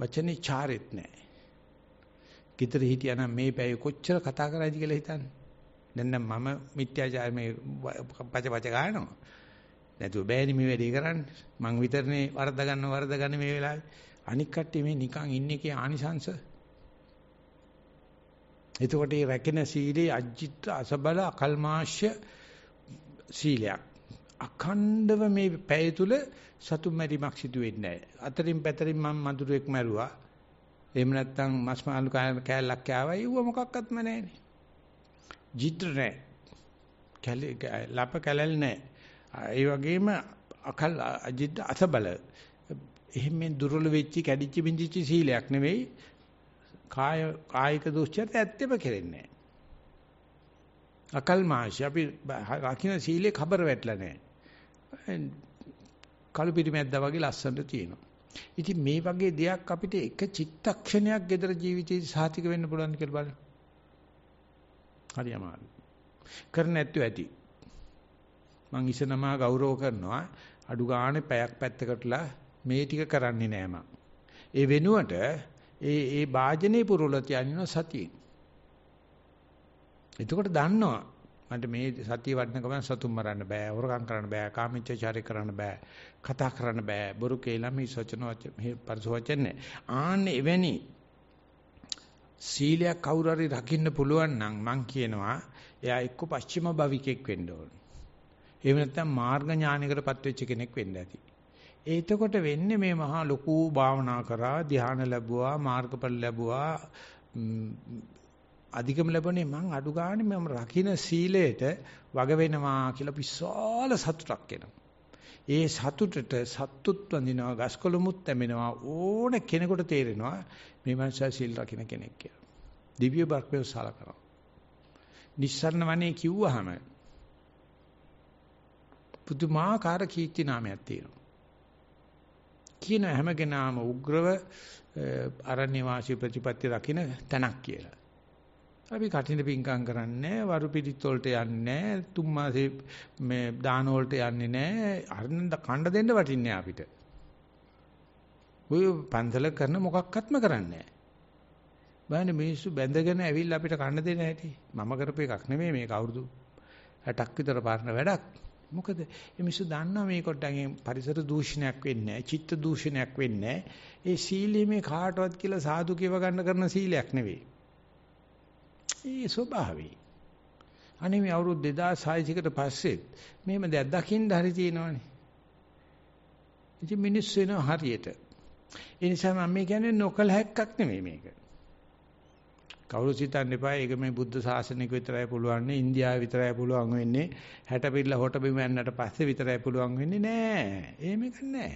වචනේ චාරෙත් නැහැ. කිතර හිටියානම් මේ පැය කොච්චර කතා කරයිද කියලා හිතන්නේ. දැන් නම් මම මිත්‍යාචාර මේ පච පච ගන්නවා. නැතුව බෑනේ මේ වැඩේ කරන්න. මං විතරනේ වරද ගන්න වරද ගන්න මේ වෙලාවේ. අනික් කට්ටිය මේ නිකන් ඉන්නේ කී ආනිසංශ එතකොට මේ රැකෙන සීලේ අජිත් අසබල අකල්මාශ්‍ය සීලයක්. අඛණ්ඩව මේ පැය තුල සතුම් මැරීමක් සිදු වෙන්නේ නැහැ. අතරින් පැතරින් මම මඳුරෙක් මැරුවා. එහෙම නැත්නම් මස් මාළු කෑල්ලක් කෑවා. ඒව මොකක්වත්ම නැහැනේ. ජීත්‍ර නැහැ. කැලේ ලප කැලල් නැහැ. ඒ වගේම අකල් අජිත් අසබල එහෙම දුර්වල වෙච්චි කැඩිච්චි බින්දිච්චි සීලයක් නෙවෙයි කාය කායික දුස්චරිත ඇත්තෙම කෙරෙන්නේ නැහැ. අකල්මාශි අපි රකින්න සීලේ ખબર වැටලා නැහැ. කළු පිරිමැද්දා වගේ ලස්සනට තියෙනවා. ඉතින් මේ වගේ දෙයක් අපිට එක චිත්තක්ෂණයක් gedara ජීවිතේ සාතික වෙන්න පුළුවන් කියලා බලන්න. හරි අමාරු. කරන්න ඇත්තෝ ඇති. මං ඉසනමා ගෞරව කරනවා අඩු ගානේ පැයක් පැත්තකටලා මේ ටික කරන්නේ නෑ ඒ වෙනුවට ඒ ඒ වාජනේ පුරවල තියනින සතියෙන්. එතකොට දන්නවා මට මේ සතිය වඩනකම සතුම් මරන්න බෑ හොරකම් කරන්න බෑ කාමීච්ඡාචාරය කරන්න බෑ කතා කරන්න බෑ බොරු කියලා මේ සචන වචන මේ පරිසවචන ආන්නේ එවැනි සීලයක් කවුරු හරි රකින්න පුළුවන් නම් මං කියනවා එයා එක්ක පස්චිම භවිකෙක් වෙන්න ඕන. එහෙම නැත්නම් මාර්ග ඥානයකටපත් වෙච්ච කෙනෙක් වෙන්න ඇති. එතකොට වෙන්නේ මේ මහා ලොකු භාවනා කරා ධ්‍යාන ලැබුවා මාර්ගඵල ලැබුවා අධිකම ලැබුණේ මං අඩු ගන්න මම රකින්න සීලයට වග වෙනවා කියලා විශාල සතුටක් එනවා. ඒ සතුටට සතුටුත් වඳිනවා ගස්කොළමුත් ඇමෙනවා ඕන කෙනෙකුට තේරෙනවා මේ මනුස්සයා සීල් රකින්න කෙනෙක් කියලා. දිව්‍ය බර්ක්මේ සලකනවා. නිස්සරණ වනේ කිව්වහම පුදුමාකාර කීර්ති නාමයක් තියෙනවා. කියන හැම කෙනාම උග්‍රව අරණ්‍ය වාසී ප්‍රතිපත්ති රකින්න තැනක් කියලා. අපි කටින් පිංකම් කරන්නේ වරු පිටිත් වලට යන්නේ තුන් මාසේ මේ දාන වලට යන්නේ නැහැ අරණ කණ්ඩ දෙන්න වටින්නේ අපිට. ඔය පන්සල කරන මොකක්වත්ම කරන්නේ නැහැ. බලන්න මිනිස්සු බැඳගෙන ඇවිල්ලා අපිට කන්න දෙන හැටි. මම කරපු එකක් නෙමෙයි මේක අවුරුදු 60ක් විතර පරණ වැඩක්. මොකද මේ මිනිස්සු දන්නවා මේ කොටගෙන් පරිසර දූෂණයක් වෙන්නේ නැහැ, චිත්ත දූෂණයක් වෙන්නේ නැහැ. ඒ සීලය මේ කාටවත් කියලා සාදු කියව ගන්න කරන සීලයක් නෙවෙයි. ඒ ස්වභාවය. අනේ මේ අවුරුදු 2600කට පස්සෙත් මෙහෙම දෙයක් දකින්න හරි තියෙනවනේ. ඉතින් මිනිස්සු වෙනව හරියට. ඒ නිසා මම කියන්නේ නොකලහක්ක් නෙමෙයි මේක. කවුරු සිතන්න එපා ඒක මේ බුද්ධ ශාසනයක විතරයි පුළුවන් ඉන්දියාවේ විතරයි පුළුවන් වෙන්නේ 60 පිළ හොට බිම යන්නට පස්සේ විතරයි පුළුවන් වෙන්නේ නෑ එහෙම නෑ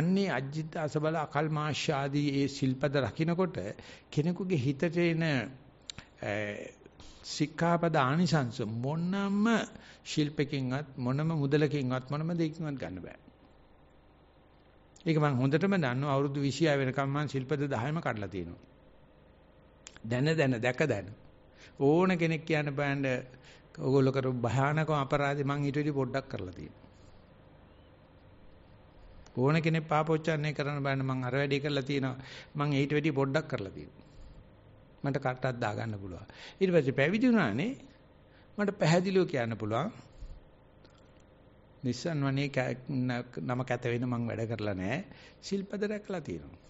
අන්නේ අජිත් අසබල අකල් මාෂ්‍ය ආදී ඒ ශිල්පද රකින්නකොට කෙනෙකුගේ හිතට එන සික්ඛාපද ආනිසංස මොනම ශිල්පකින්වත් මොනම මුදලකින්වත් මොනම දෙයකින්වත් ගන්න බෑ. ඒක මම හොඳටම දන්නවා අවුරුදු 26 වෙනකම් මම ශිල්පද 10ම කඩලා තියෙනවා. දැන දැන දැක දැන ඕන කෙනෙක් කියන්න බෑන ඕගොල්ලෝ කරපු භයානක අපරාධේ මං ඊට වඩා පොඩ්ඩක් කරලා තියෙනවා. ඕන කෙනෙක් පාපොච්චාරණය කරන්න බෑන මං අර වැඩේ කරලා තියෙනවා. මං ඊට වඩා පොඩ්ඩක් කරලා තියෙනවා. මට කටක් දා ගන්න පුළුවන්. ඊට පස්සේ පැවිදි වුණානේ මට පැහැදිලිව කියන්න පුළුවන්. නිස්සන් වනේ නම කැත වෙන මං වැඩ කරලා නැහැ. ශිල්පද රැකලා තියෙනවා.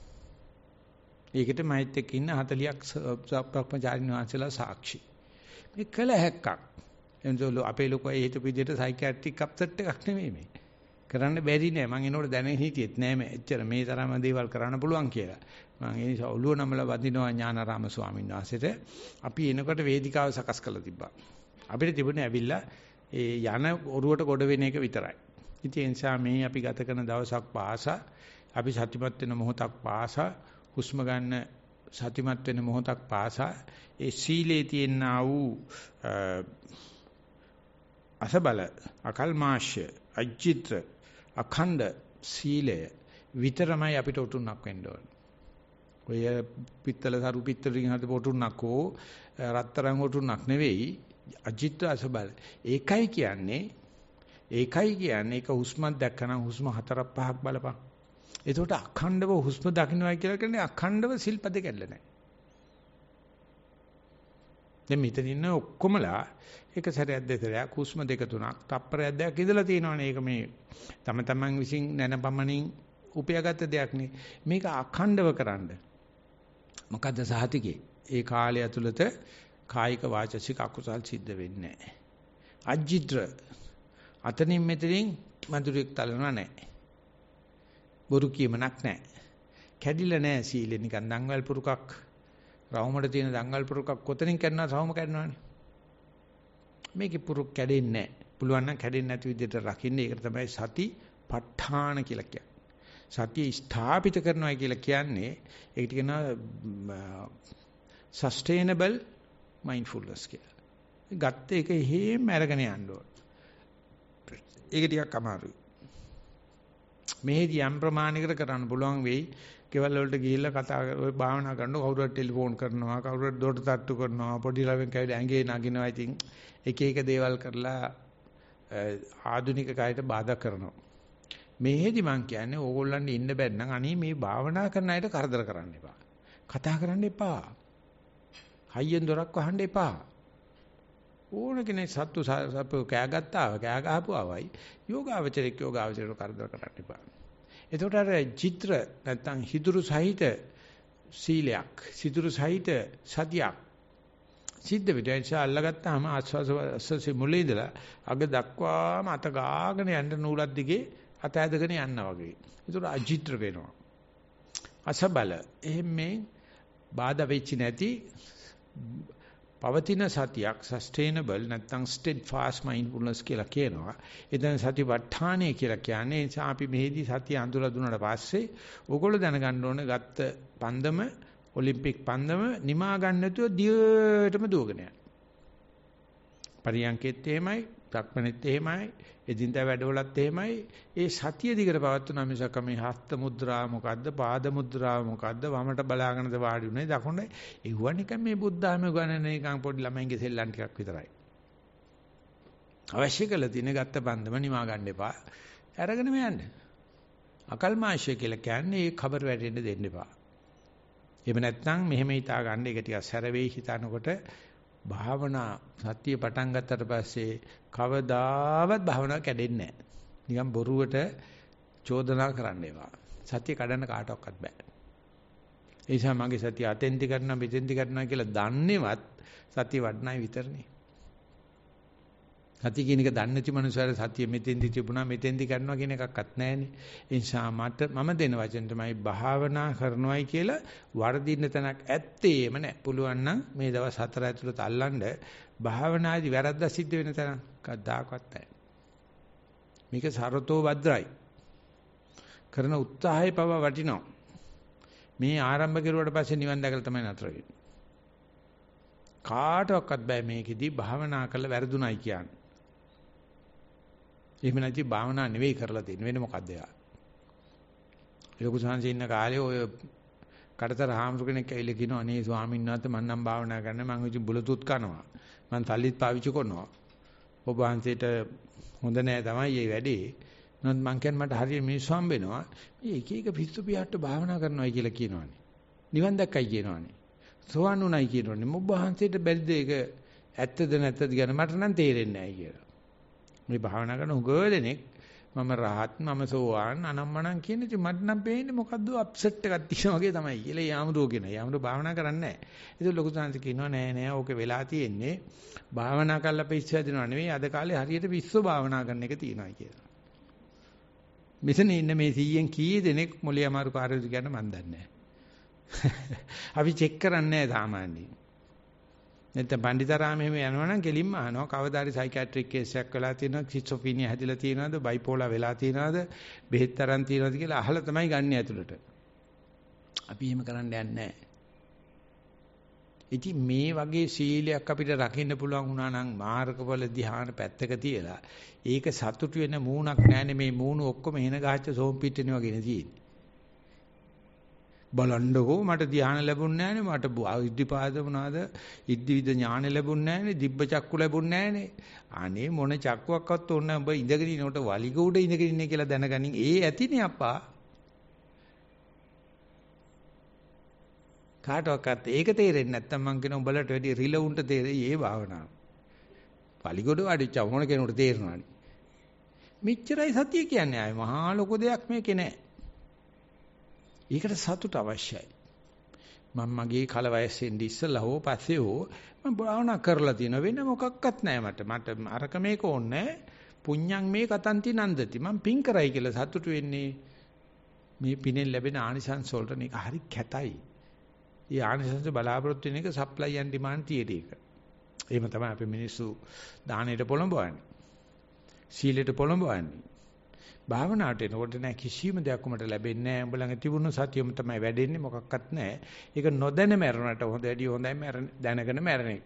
ඒකට මෛත් එක්ක ඉන්න 40ක් ප්‍රඥාචාරින් වහන්සේලා සාක්ෂි. මේ කළ හැක්කක්. එන්සෝ අපේ ලොකෝ ඒ හිතපු විදිහට සයිකියාට්‍රික් අප්සෙට් එකක් නෙමෙයි මේ. කරන්න බැරි නෑ මම එනකොට දැනෙන හිටියෙත් නෑ මේ එච්චර මේ තරම දේවල් කරන්න පුළුවන් කියලා. මම ඒ නිසා ඔළුව නමලා වදිනවා ඥානාරාම ස්වාමීන් වහන්සේට අපි එනකොට වේදිකාව සකස් කරලා තිබ්බා. අපිට තිබුණේ ඇවිල්ලා ඒ යන ඔරුවට ගොඩ වෙන එක විතරයි. ඉතින් ඒ නිසා මේ අපි ගත කරන දවසක් පාසා අපි සතුටුමත් වෙන මොහොතක් පාසා හුස්ම ගන්න සතිමත් වෙන මොහොතක් පාසා ඒ සීලේ තියෙනා වූ අසබල අකල්මාශ්‍ය අජිත්‍ර අඛණ්ඩ සීලය විතරමයි අපිට උතුණක් වෙන්න ඕන. ඔය පිත්තල සරු පිත්තලකින් හද පොටුන්නක් ඕ රත්තරන් හොටුන්නක් නෙවෙයි අජිත්‍ර අසබල. ඒකයි කියන්නේ ඒකයි කියන්නේ ඒක හුස්මක් දැක්කනම් හුස්ම හතරක් පහක් බලපන්. එතකොට අඛණ්ඩව හුස්ම දකින්නයි කියලා කියන්නේ අඛණ්ඩව සිල්පද කැඩලා නැහැ. දැන් මෙතන ඉන්න ඔක්කොමලා එක සැරයක් දෙතරයක් හුස්ම දෙක තුනක් තප්පරයක් දෙකක් ඉඳලා තියෙනවනේ. ඒක මේ තම තමන් විසින් නැනපමණින් උපයාගත් දෙයක් නේ. මේක අඛණ්ඩව කරන්න. මොකද්ද සහතිකේ? ඒ කාලය ඇතුළත කායික වාචසික අකුසල් සිද්ධ වෙන්නේ නැහැ. අජිත්‍ර අතනින් මෙතනින් මధుරෙක් තලනවා නැහැ. බොරු කියමනක් නැහැ. කැඩිලා නැහැ සීලෙ නිකන් දන්වැල් පුරුකක් රවුමට තියෙන දන්වැල් පුරුකක් කොතනින් කැඩනවා රවුම කැඩනවනේ. මේකේ පුරුක් කැඩෙන්නේ නැහැ. පුළුවන් නම් කැඩෙන්නේ නැති විදිහට රකින්න. ඒකට තමයි සති ප ဋ ාණ කියලා කියන්නේ. සතිය ස්ථාපිත කරනවා කියලා කියන්නේ ඒකට කියනවා sustainable mindfulness කියලා. ගත්ත එක හේම අරගෙන යන්න ඕන. ඒක ටිකක් අමාරුයි. මෙහෙදි යම් ප්‍රමාණයකට කරන්න පුළුවන් වෙයි. කෙවල් වලට ගිහිල්ලා කතා ඔය භාවනා කරනකොට කවුරු හරි ටෙලිෆෝන් කරනවා, කවුරු හරි දොරට තට්ටු කරනවා, පොඩි ළමෙන් කැවිලා ඇඟේ නගිනවා. ඉතින් එක එක දේවල් කරලා ආධුනික කයට බාධා කරනවා. මෙහෙදි මං කියන්නේ ඕගොල්ලන්ට ඉන්න බැන්නම් අනේ මේ භාවනා කරන අයට කරදර කරන්න එපා. කතා කරන්න එපා. හයියෙන් දොරක් වහන්න එපා. ඕන කෙනෙක් සත්තු සපෝ කෑ ගත්තා කෑ ගහපුවාවයි යෝගාවචරික යෝගාවචරික කරදර කරන්න එපා. එතකොට අර චිත්‍ර නැත්තම් හිදුරු සහිත සීලයක්, සිදුරු සහිත සතියක් සිද්ධ වෙනවා. ඒ නිසා අල්ලගත්තාම ආස්වාස ආස්වාසි මුලේ ඉඳලා අග දක්වාම අත ගාගෙන යන්න නූලක් දිගේ අත ඇදගෙන යනවා වගේ. ඒතර අජිත්‍ර වෙනවා. අසබල. එහෙම මේ බාධා වෙච්චි නැති පවතින සතියක් sustainable නැත්නම් steadfast mindfulness කියලා කියනවා. එතන සතිපට්ඨානය කියලා කියන්නේ ඒ නිසා අපි මෙහිදී සතිය අඳුලා දුන්නාට පස්සේ ඕගොල්ලෝ දැනගන්න ඕනේ ගත්ත පන්දම ඔලිම්පික් පන්දම නිමා ගන්න නැතුව දියටම දුවගෙන යන්න. පරියන්කෙත් එහෙමයි සක්මණෙත් එහෙමයි, එදින්දා වැඩවලත් එහෙමයි. ඒ සතිය දිගට පවත්වන මිසක මේ හස්ත මුද්‍රා මොකද්ද, පාද මුද්‍රා මොකද්ද, වමට බලාගෙනද වාඩි උනේ, දකුණේ එවුවා නිකන් මේ බුද්ධ ධර්ම ගණන නිකන් පොඩි ළමයින්ගේ සෙල්ලම් ටිකක් විතරයි. අවශ්‍ය කරලා තියෙන ගත්ත බන්දම නිමා ගන්න එපා. අරගෙනම යන්න. අකල්මාශය කියලා කියන්නේ ඒ ખબર වැටෙන්න දෙන්න එපා. එහෙම නැත්නම් මෙහෙම හිතා ගන්න එක ටිකක් සැර වෙයි හිතනකොට භාවනා සතිය පටන් ගත්තට පස්සේ කවදාවත් භාවනාව කැඩෙන්නේ නැහැ. නිකන් බොරුවට චෝදනා කරන්න එපා. සතිය කඩන්න කාටවත් බෑ. ඒ නිසා මගේ සතිය අතෙන්ති කරනවා මෙතෙන්ති කරනවා කියලා දන්නේවත් සතිය වඩනයි විතරනේ. සතිය කියන එක දන්නේ නැති මනුස්සයර සතිය මෙතෙන්දි තිබුණා මෙතෙන්දි කරනවා කියන එකක්වත් නැහැනේ. ඒ නිසා මට මම දෙන වචන තමයි භාවනා කරනවායි කියලා වර්ධින්න තැනක් ඇත්තේම නැහැ. පුළුවන් නම් මේ දවස් හතර ඇතුළත අල්ලන්න භාවනාදී වැරද්දා සිද්ධ වෙන තැනක් අදාකවත් නැහැ. මේක සරතෝ වද්‍රයි. කරන උත්සාහය පව වටිනවා. මේ ආරම්භ කෙරුවට පස්සේ නිවන් දැකලා තමයි නතර වෙන්නේ. කාටවත් බෑ මේකෙදි භාවනා කරලා වැරදුණයි කියන්නේ. එහෙම නැති භාවනා නෙවෙයි කරලා තියෙන්නේ වෙන මොකද්ද යා? ලොකු සංසී ඉන්න කාලේ ඔය කඩතර හාමුදුර කෙනෙක් ඇවිල්ලා කියනවා අනේ ස්වාමීන් වහන්සේ මම නම් භාවනා කරන්න මම ඉති බුලතුත් කනවා. මම සල්ලිත් පාවිච්චි කරනවා. ඔබ වහන්සේට හොඳ නෑ තමයි මේ වැඩේ. නමුත් මං කියන්නේ මට හරිය මිනිස්සු හම්බ වෙනවා. මේ එක එක පිස්සු පියාට භාවනා කරනවායි කියලා කියනවනේ. නිවන් දැක්කයි කියනවනේ. සෝවන් උනායි කියනවනේ. ඔබ වහන්සේට බැරිද ඒක ඇත්තද නැත්තද ගැන මට නම් තේරෙන්නේ නෑ කියලා. මේ භාවනා කරන උගෝ දෙනෙක් මම රහත් මම සෝවාන් අනම්මනම් කියන ඉතින් මට නම් පේන්නේ මොකද්ද අප්සෙට් එකක් තියෙනවා වගේ තමයි කියලා යාමුදෝ කියන. යාමුදෝ භාවනා කරන්නේ නැහැ. ඒක ලොකු සංස කියනවා නෑ නෑ ඕක වෙලා තියෙන්නේ. භාවනා කරලා පිස්සු හැදෙනව නෙවෙයි අද කාලේ හරියට පිස්සු භාවනා කරන එක තියෙනවා කියලා. මෙතන ඉන්න මේ 100න් කී දෙනෙක් මොලේ අමාරු කාර්යද කියන මන් දන්නේ නැහැ. (laughs) අපි චෙක් කරන්නේ නැහැ සාමාන්‍යයෙන්. නැත්නම් බණ්ඩිතාරාමයේ යනවනම් ගෙලින්ම අහනවා කවදාරි සයිකියාට්‍රික් කේස් එකක් වෙලා තියෙනවද ස්කිසොෆ්‍රීනියා හැදිලා තියෙනවද බයිපෝලා වෙලා තියෙනවද බෙහෙත් තරම් තියෙනවද කියලා අහලා තමයි ගන්න ඇතුළට. අපි එහෙම කරන්න යන්නේ ඉතින් මේ වගේ සීලයක් අපිට රකින්න පුළුවන් වුණා නම් මාර්ගඵල ධ්‍යාන පැත්තක තියලා ඒක සතුටු වෙන මූණක් නැහැනේ මේ මූණ ඔක්කොම එන ගහච්ච සෝම්පිටිනේ වගේ නේ තියෙන්නේ. බලන්නකෝ මට ධ්‍යාන ලැබුන්නේ නැහනේ මට ඉද්ධිපාද මොනවාද ඉද්ධිවිද ඥාන ලැබුන්නේ නැහනේ දිබ්බ චක්කු ලැබුන්නේ නැහනේ අනේ මොන චක්කුවක්වත් ඕන ඔබ ඉඳගෙන ඉනකොට වලිග උඩ ඉඳගෙන ඉන්නේ කියලා දැනගනින් ඒ ඇතිනේ අප්පා කාටවත් ඒක තේරෙන්නේ නැත්තම් මං කියන උඹලට වැඩි රිලවුන්ට තේරෙයි ඒ භාවනාව. පලිගොඩ වඩිච්ච මොන කෙනෙකුට තේරෙනවනේ. මෙච්චරයි සතිය කියන්නේ ආයේ මහා ලොකු දෙයක් මේකේ නෑ. ඒකට සතුට අවශ්‍යයි. මම මගේ කල වයස් වෙන්නේ ඉස්සලා හෝ පස්සේ හෝ මම භාවනා කරලා තියෙන වෙන මොකක්වත් නැහැ මට. මට අරක මේක ඕනේ පුඤ්ඤං මේ කතන්ති නන්දති. මම පින් කරයි කියලා සතුටු වෙන්නේ මේ පිනෙන් ලැබෙන ආනිසංස වලට නික හරි කැතයි. ඒ ආනිසංස බලාපොරොත්තු වෙන එක සප්ලයි ඇන් ඩිමාන්ඩ් තියෙන එක. එහෙම තමයි අපි මිනිස්සු දාණයට පොළඹවන්නේ. සීලයට පොළඹවන්නේ. භාවනාවට එනකොට නෑ කිසිම දෙයක් උඹට ලැබෙන්නේ නෑ. උඹ ළඟ තිබුණු සතියම තමයි වැඩෙන්නේ මොකක්වත් නෑ. ඒක නොදැන මැරුණට හොඳ වැඩි හොඳයි මැරෙන දැනගෙන මැරෙන එක.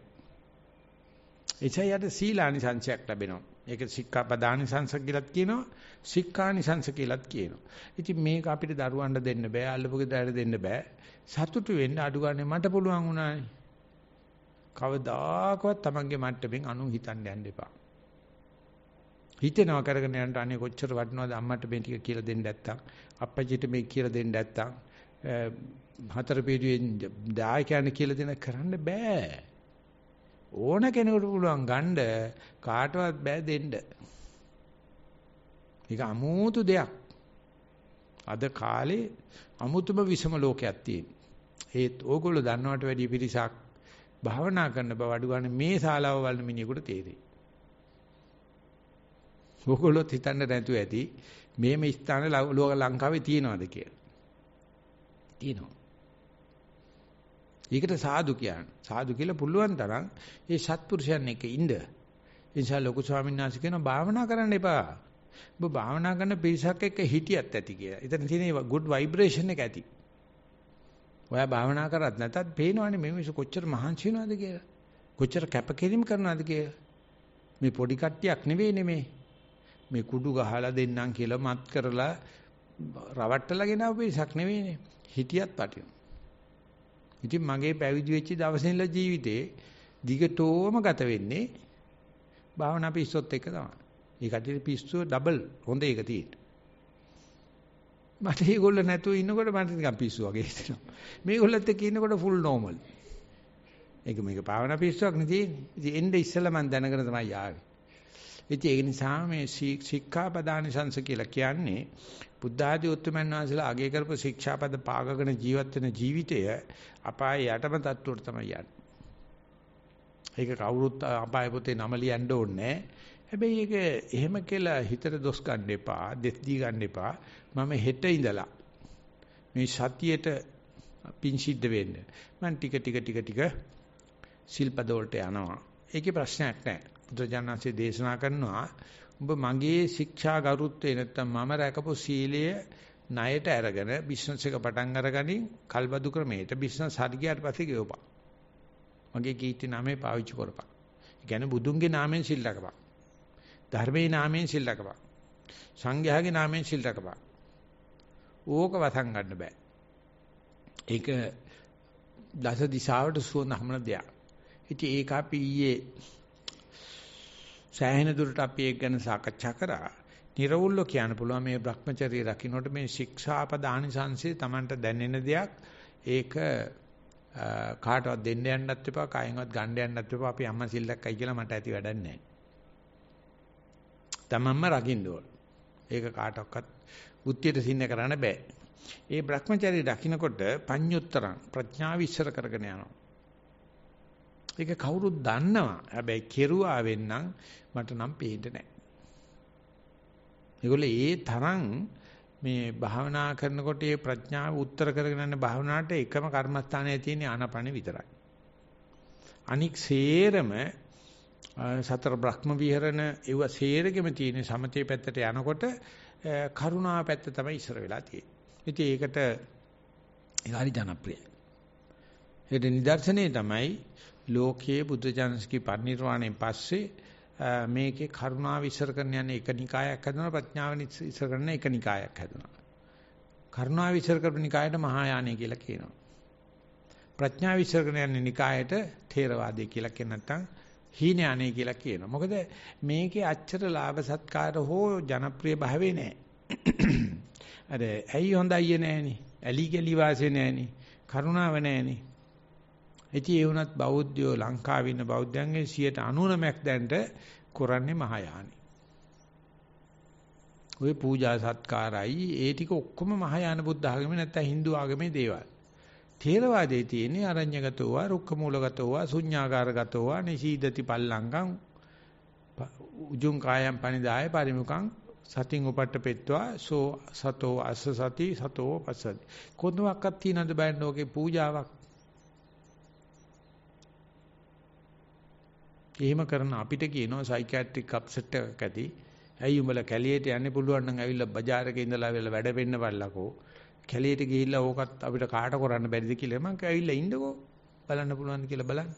එචයයට සීලානිසංශයක් ලැබෙනවා. ඒක සික්ඛාපදානිසංශ කියලාත් කියනවා. සික්ඛානිසංශ කියලාත් කියනවා. ඉතින් මේක අපිට දරුවන්ට දෙන්න බෑ. අල්ලපුගේ දෑට දෙන්න බෑ. සතුටු වෙන්න අඩු ගන්න මට පුළුවන් වුණානේ. කවදාකවත් Tamange මට්ටමින් අනුන් හිතන්න යන්න එපා. හිතෙනවා කරගෙන යනට අනේ කොච්චර වටිනවද අම්මට මේ ටික කියලා දෙන්න නැත්තම් අප්පච්චිට මේ කියලා දෙන්න නැත්තම් හතර පීඩුවෙන් දායකයන් කියලා දෙන කරන්න බෑ ඕන කෙනෙකුට පුළුවන් ගන්න කාටවත් බෑ දෙන්න ඒක අමුතු දෙයක් අද කාලේ අමුතුම විසම ලෝකයක් තියෙන. ඒත් ඕගොල්ලෝ දන්නවට වැඩිය පිරිසක් භාවනා කරන බව අඩු ගන්න මේ ශාලාව වළන මිනිහෙකුට තේරෙයි. ඕගොල්ලොත් හිතන්න නැතුව ඇති මේම ස්ථාන ලෝක ලංකාවේ තියෙනවද කියලා. තියෙනවා. ඒකට සාදු කියන්නේ. සාදු කියලා පුළුවන් තරම් ඒ සත්පුරුෂයන් එක්ක ඉඳ. එනිසා ලොකු ස්වාමීන් වහන්සේ කියනවා භාවනා කරන්න එපා. ඔබ භාවනා කරන පිරිසක් එක්ක හිටියත් ඇති කියලා. එතන තියෙන good vibration එක ඇති. ඔයා භාවනා කරත් නැතත් පේනවනේ මේ මිනිස්සු කොච්චර මහන්සි වෙනවද කියලා. කොච්චර කැපකිරීම කරනවද කියලා. මේ පොඩි කට්ටියක් නෙවෙයි නෙමේ. මේ කුඩු ගහලා දෙන්නම් කියලා මත් කරලා රවට්ටලා ගෙනාව පිරිසක් නෙවෙයිනේ. හිටියත් පටිනවා. ඉතින් මගේ පැවිදි වෙච්ච දවසේ ජීවිතේ දිගටම ගත වෙන්නේ භාවනා පිස්සොත් එක්ක තමයි. ඒ කටියේ පිස්සුව ඩබල් හොඳ එක තියෙන්නේ. මට මේගොල්ලෝ නැතුව ඉන්නකොට මට නිකන් පිස්සු වගේ හිතෙනවා. මේගොල්ලත් එක්ක ඉන්නකොට ෆුල් නෝමල්. ඒක මේක භාවනා පිස්සුවක් නෙදී. ඉතින් එnde ඉස්සෙල්ලා මම දැනගෙන තමයි ආවේ. ඉතින් ඒ නිසා මේ ශික්ෂාපදානි සංස කියලා කියන්නේ බුද්ධ ආදී උත්තරමන් වහන්සේලා අගය කරපු ශික්ෂාපද පාගගෙන ජීවත් වෙන ජීවිතය අපාය යටම තත්ත්වයට තමයි යන්නේ. ඒක කවුරුත් අපාය පොතේ නම ලියන්න ඕනේ හැබැයි ඒක එහෙම කියලා හිතට දොස් ගන්න එපා, දෙස් දී ගන්න එපා. මම හෙට ඉඳලා මේ සතියේට පිං සිද්ධ වෙන්න. මම ටික ටික ටික ටික සිල්පද වලට යනවා. ඒකේ ප්‍රශ්නයක් නැහැ. බුදුජානනාංශයේ දේශනා කරනවා ඔබ මගේ ශික්ෂා ගරුත්වේ නැත්තම් මම රැකපු සීලය ණයට අරගෙන බිස්නස් එක පටන් අරගනින් කල්බදු ක්‍රමයට බිස්නස් හරියට පස්සේ ගෙවපන්. මගේ කීර්ති නාමය පාවිච්චි කරපන්. ඒ කියන්නේ බුදුන්ගේ නාමයෙන් සිල් රැකපන්. ධර්මයේ නාමයෙන් සිල් රැකපන්. සංඝයාගේ නාමයෙන් සිල් රැකපන්. ඕක වසන් ගන්න බෑ. ඒක දස දිශාවට සුවඳ හමන දෙයක්. ඉතින් ඒක අපි ඊයේ සෑහෙන දුරට අපි ඒක ගැන සාකච්ඡා කරා. නිර්වුල්ල කියන්න පුළුවන් මේ Brahmacharya රකින්නට මේ ශික්ෂාපද ආනිසංසය Tamanට දැනෙන දෙයක්. ඒක කාටවත් දෙන්න යන්නත් එපා, කායෙන්වත් ගන්න යන්නත් එපා. අපි අම්මා සිල්ලක්යි කියලා මට ඇති වැඩක් නැහැ. තමන්ම රකින්න ඕන. ඒක කාටවත් බුද්ධියට සින්න කරන්න බෑ. ඒ Brahmacharya දකින්නකොට පඤ්ඤුත්තරං ප්‍රඥාව ඉස්සර කරගෙන යනවා. ඒක කවුරුත් දන්නවා. හැබැයි කෙරුවා වෙන්නම් මට නම් පේන්නේ නැහැ. ඒගොල්ලෝ ඒ තරම් මේ භාවනා කරනකොට ඒ ප්‍රඥාව උත්තර කරගෙන යන භාවනාවට එකම කර්මස්ථානය තියෙන ආනපන විතරයි. අනික් සේරම සතර බ්‍රහ්ම විහරණ ඒව සේරගෙම තියෙන සමතේ පැත්තට යනකොට කරුණා පැත්ත තමයි ඉස්සර වෙලා තියෙන්නේ. ඉතින් ඒකට ඒකාරි ජනප්‍රියයි. ඒකට නිදර්ශනේ තමයි ලෝකයේ බුද්ධජනසකී පරිනිර්වාණයෙන් පස්සේ මේකේ කරුණාව ඉස්සර කරන යන එක නිකායක් හදනවා ප්‍රඥාව ඉස්සර කරන එක නිකායක් හදනවා කරුණාව ඉස්සර කරපු නිකායට මහායානය කියලා කියනවා ප්‍රඥාව ඉස්සර කරන යන නිකායට ථේරවාදය කියලා කියන නැත්නම් හීනයානේ කියලා කියනවා. මොකද මේකේ අච්චර ලාභ සත්කාර හෝ ජනප්‍රිය භාවේ නැහැ. (clears throat) අර ඇයි හොඳ අයියේ නැහෙනි. ඇලි ගලි වාසේ නැහෙනි. කරුණාව නැහෙනි. ඉතින් ඒ වුණත් බෞද්ධයෝ ලංකාවේ ඉන්න බෞද්ධයන්ගේ 99%ක් දැන්ට කරන්නේ මහායානයි. ওই පූජා සත්කාරයි ඒ ටික ඔක්කොම මහායාන බුද්ධ ආගමේ නැත්නම් Hindu ආගමේ දේවල්. ථේරවාදයේ තියෙන්නේ අරඤ්‍යගතෝවා, රුක්කමූලගතෝවා, ශුඤ්ඤාකාරගතෝවා, නිසීදති පල්ලංගම් උජුං කායම් පනිදාය පරිමුඛං සතින් උපට්ඨ පෙත්වා සෝ සතෝ අස්ස සති සතෝ පස්සති කොනවාක්වත් තියනද බයන්න ඕකේ පූජාවක් එහෙම කරන අපිට කියනවා සයිකියාට්‍රික් අප්සෙට් එකක් ඇති. ඇයි උඹලා කැලියට යන්න පුළුවන් නම් ඇවිල්ලා බજાર එකේ ඉඳලා වෙලා වැඩ වෙන්න බලලකෝ. කැලියට ගිහිල්ලා ඕකත් අපිට කාට කරන්න බැරිද කියලා මම ඇවිල්ලා ඉන්නකෝ. බලන්න පුළුවන් කියලා බලන්න.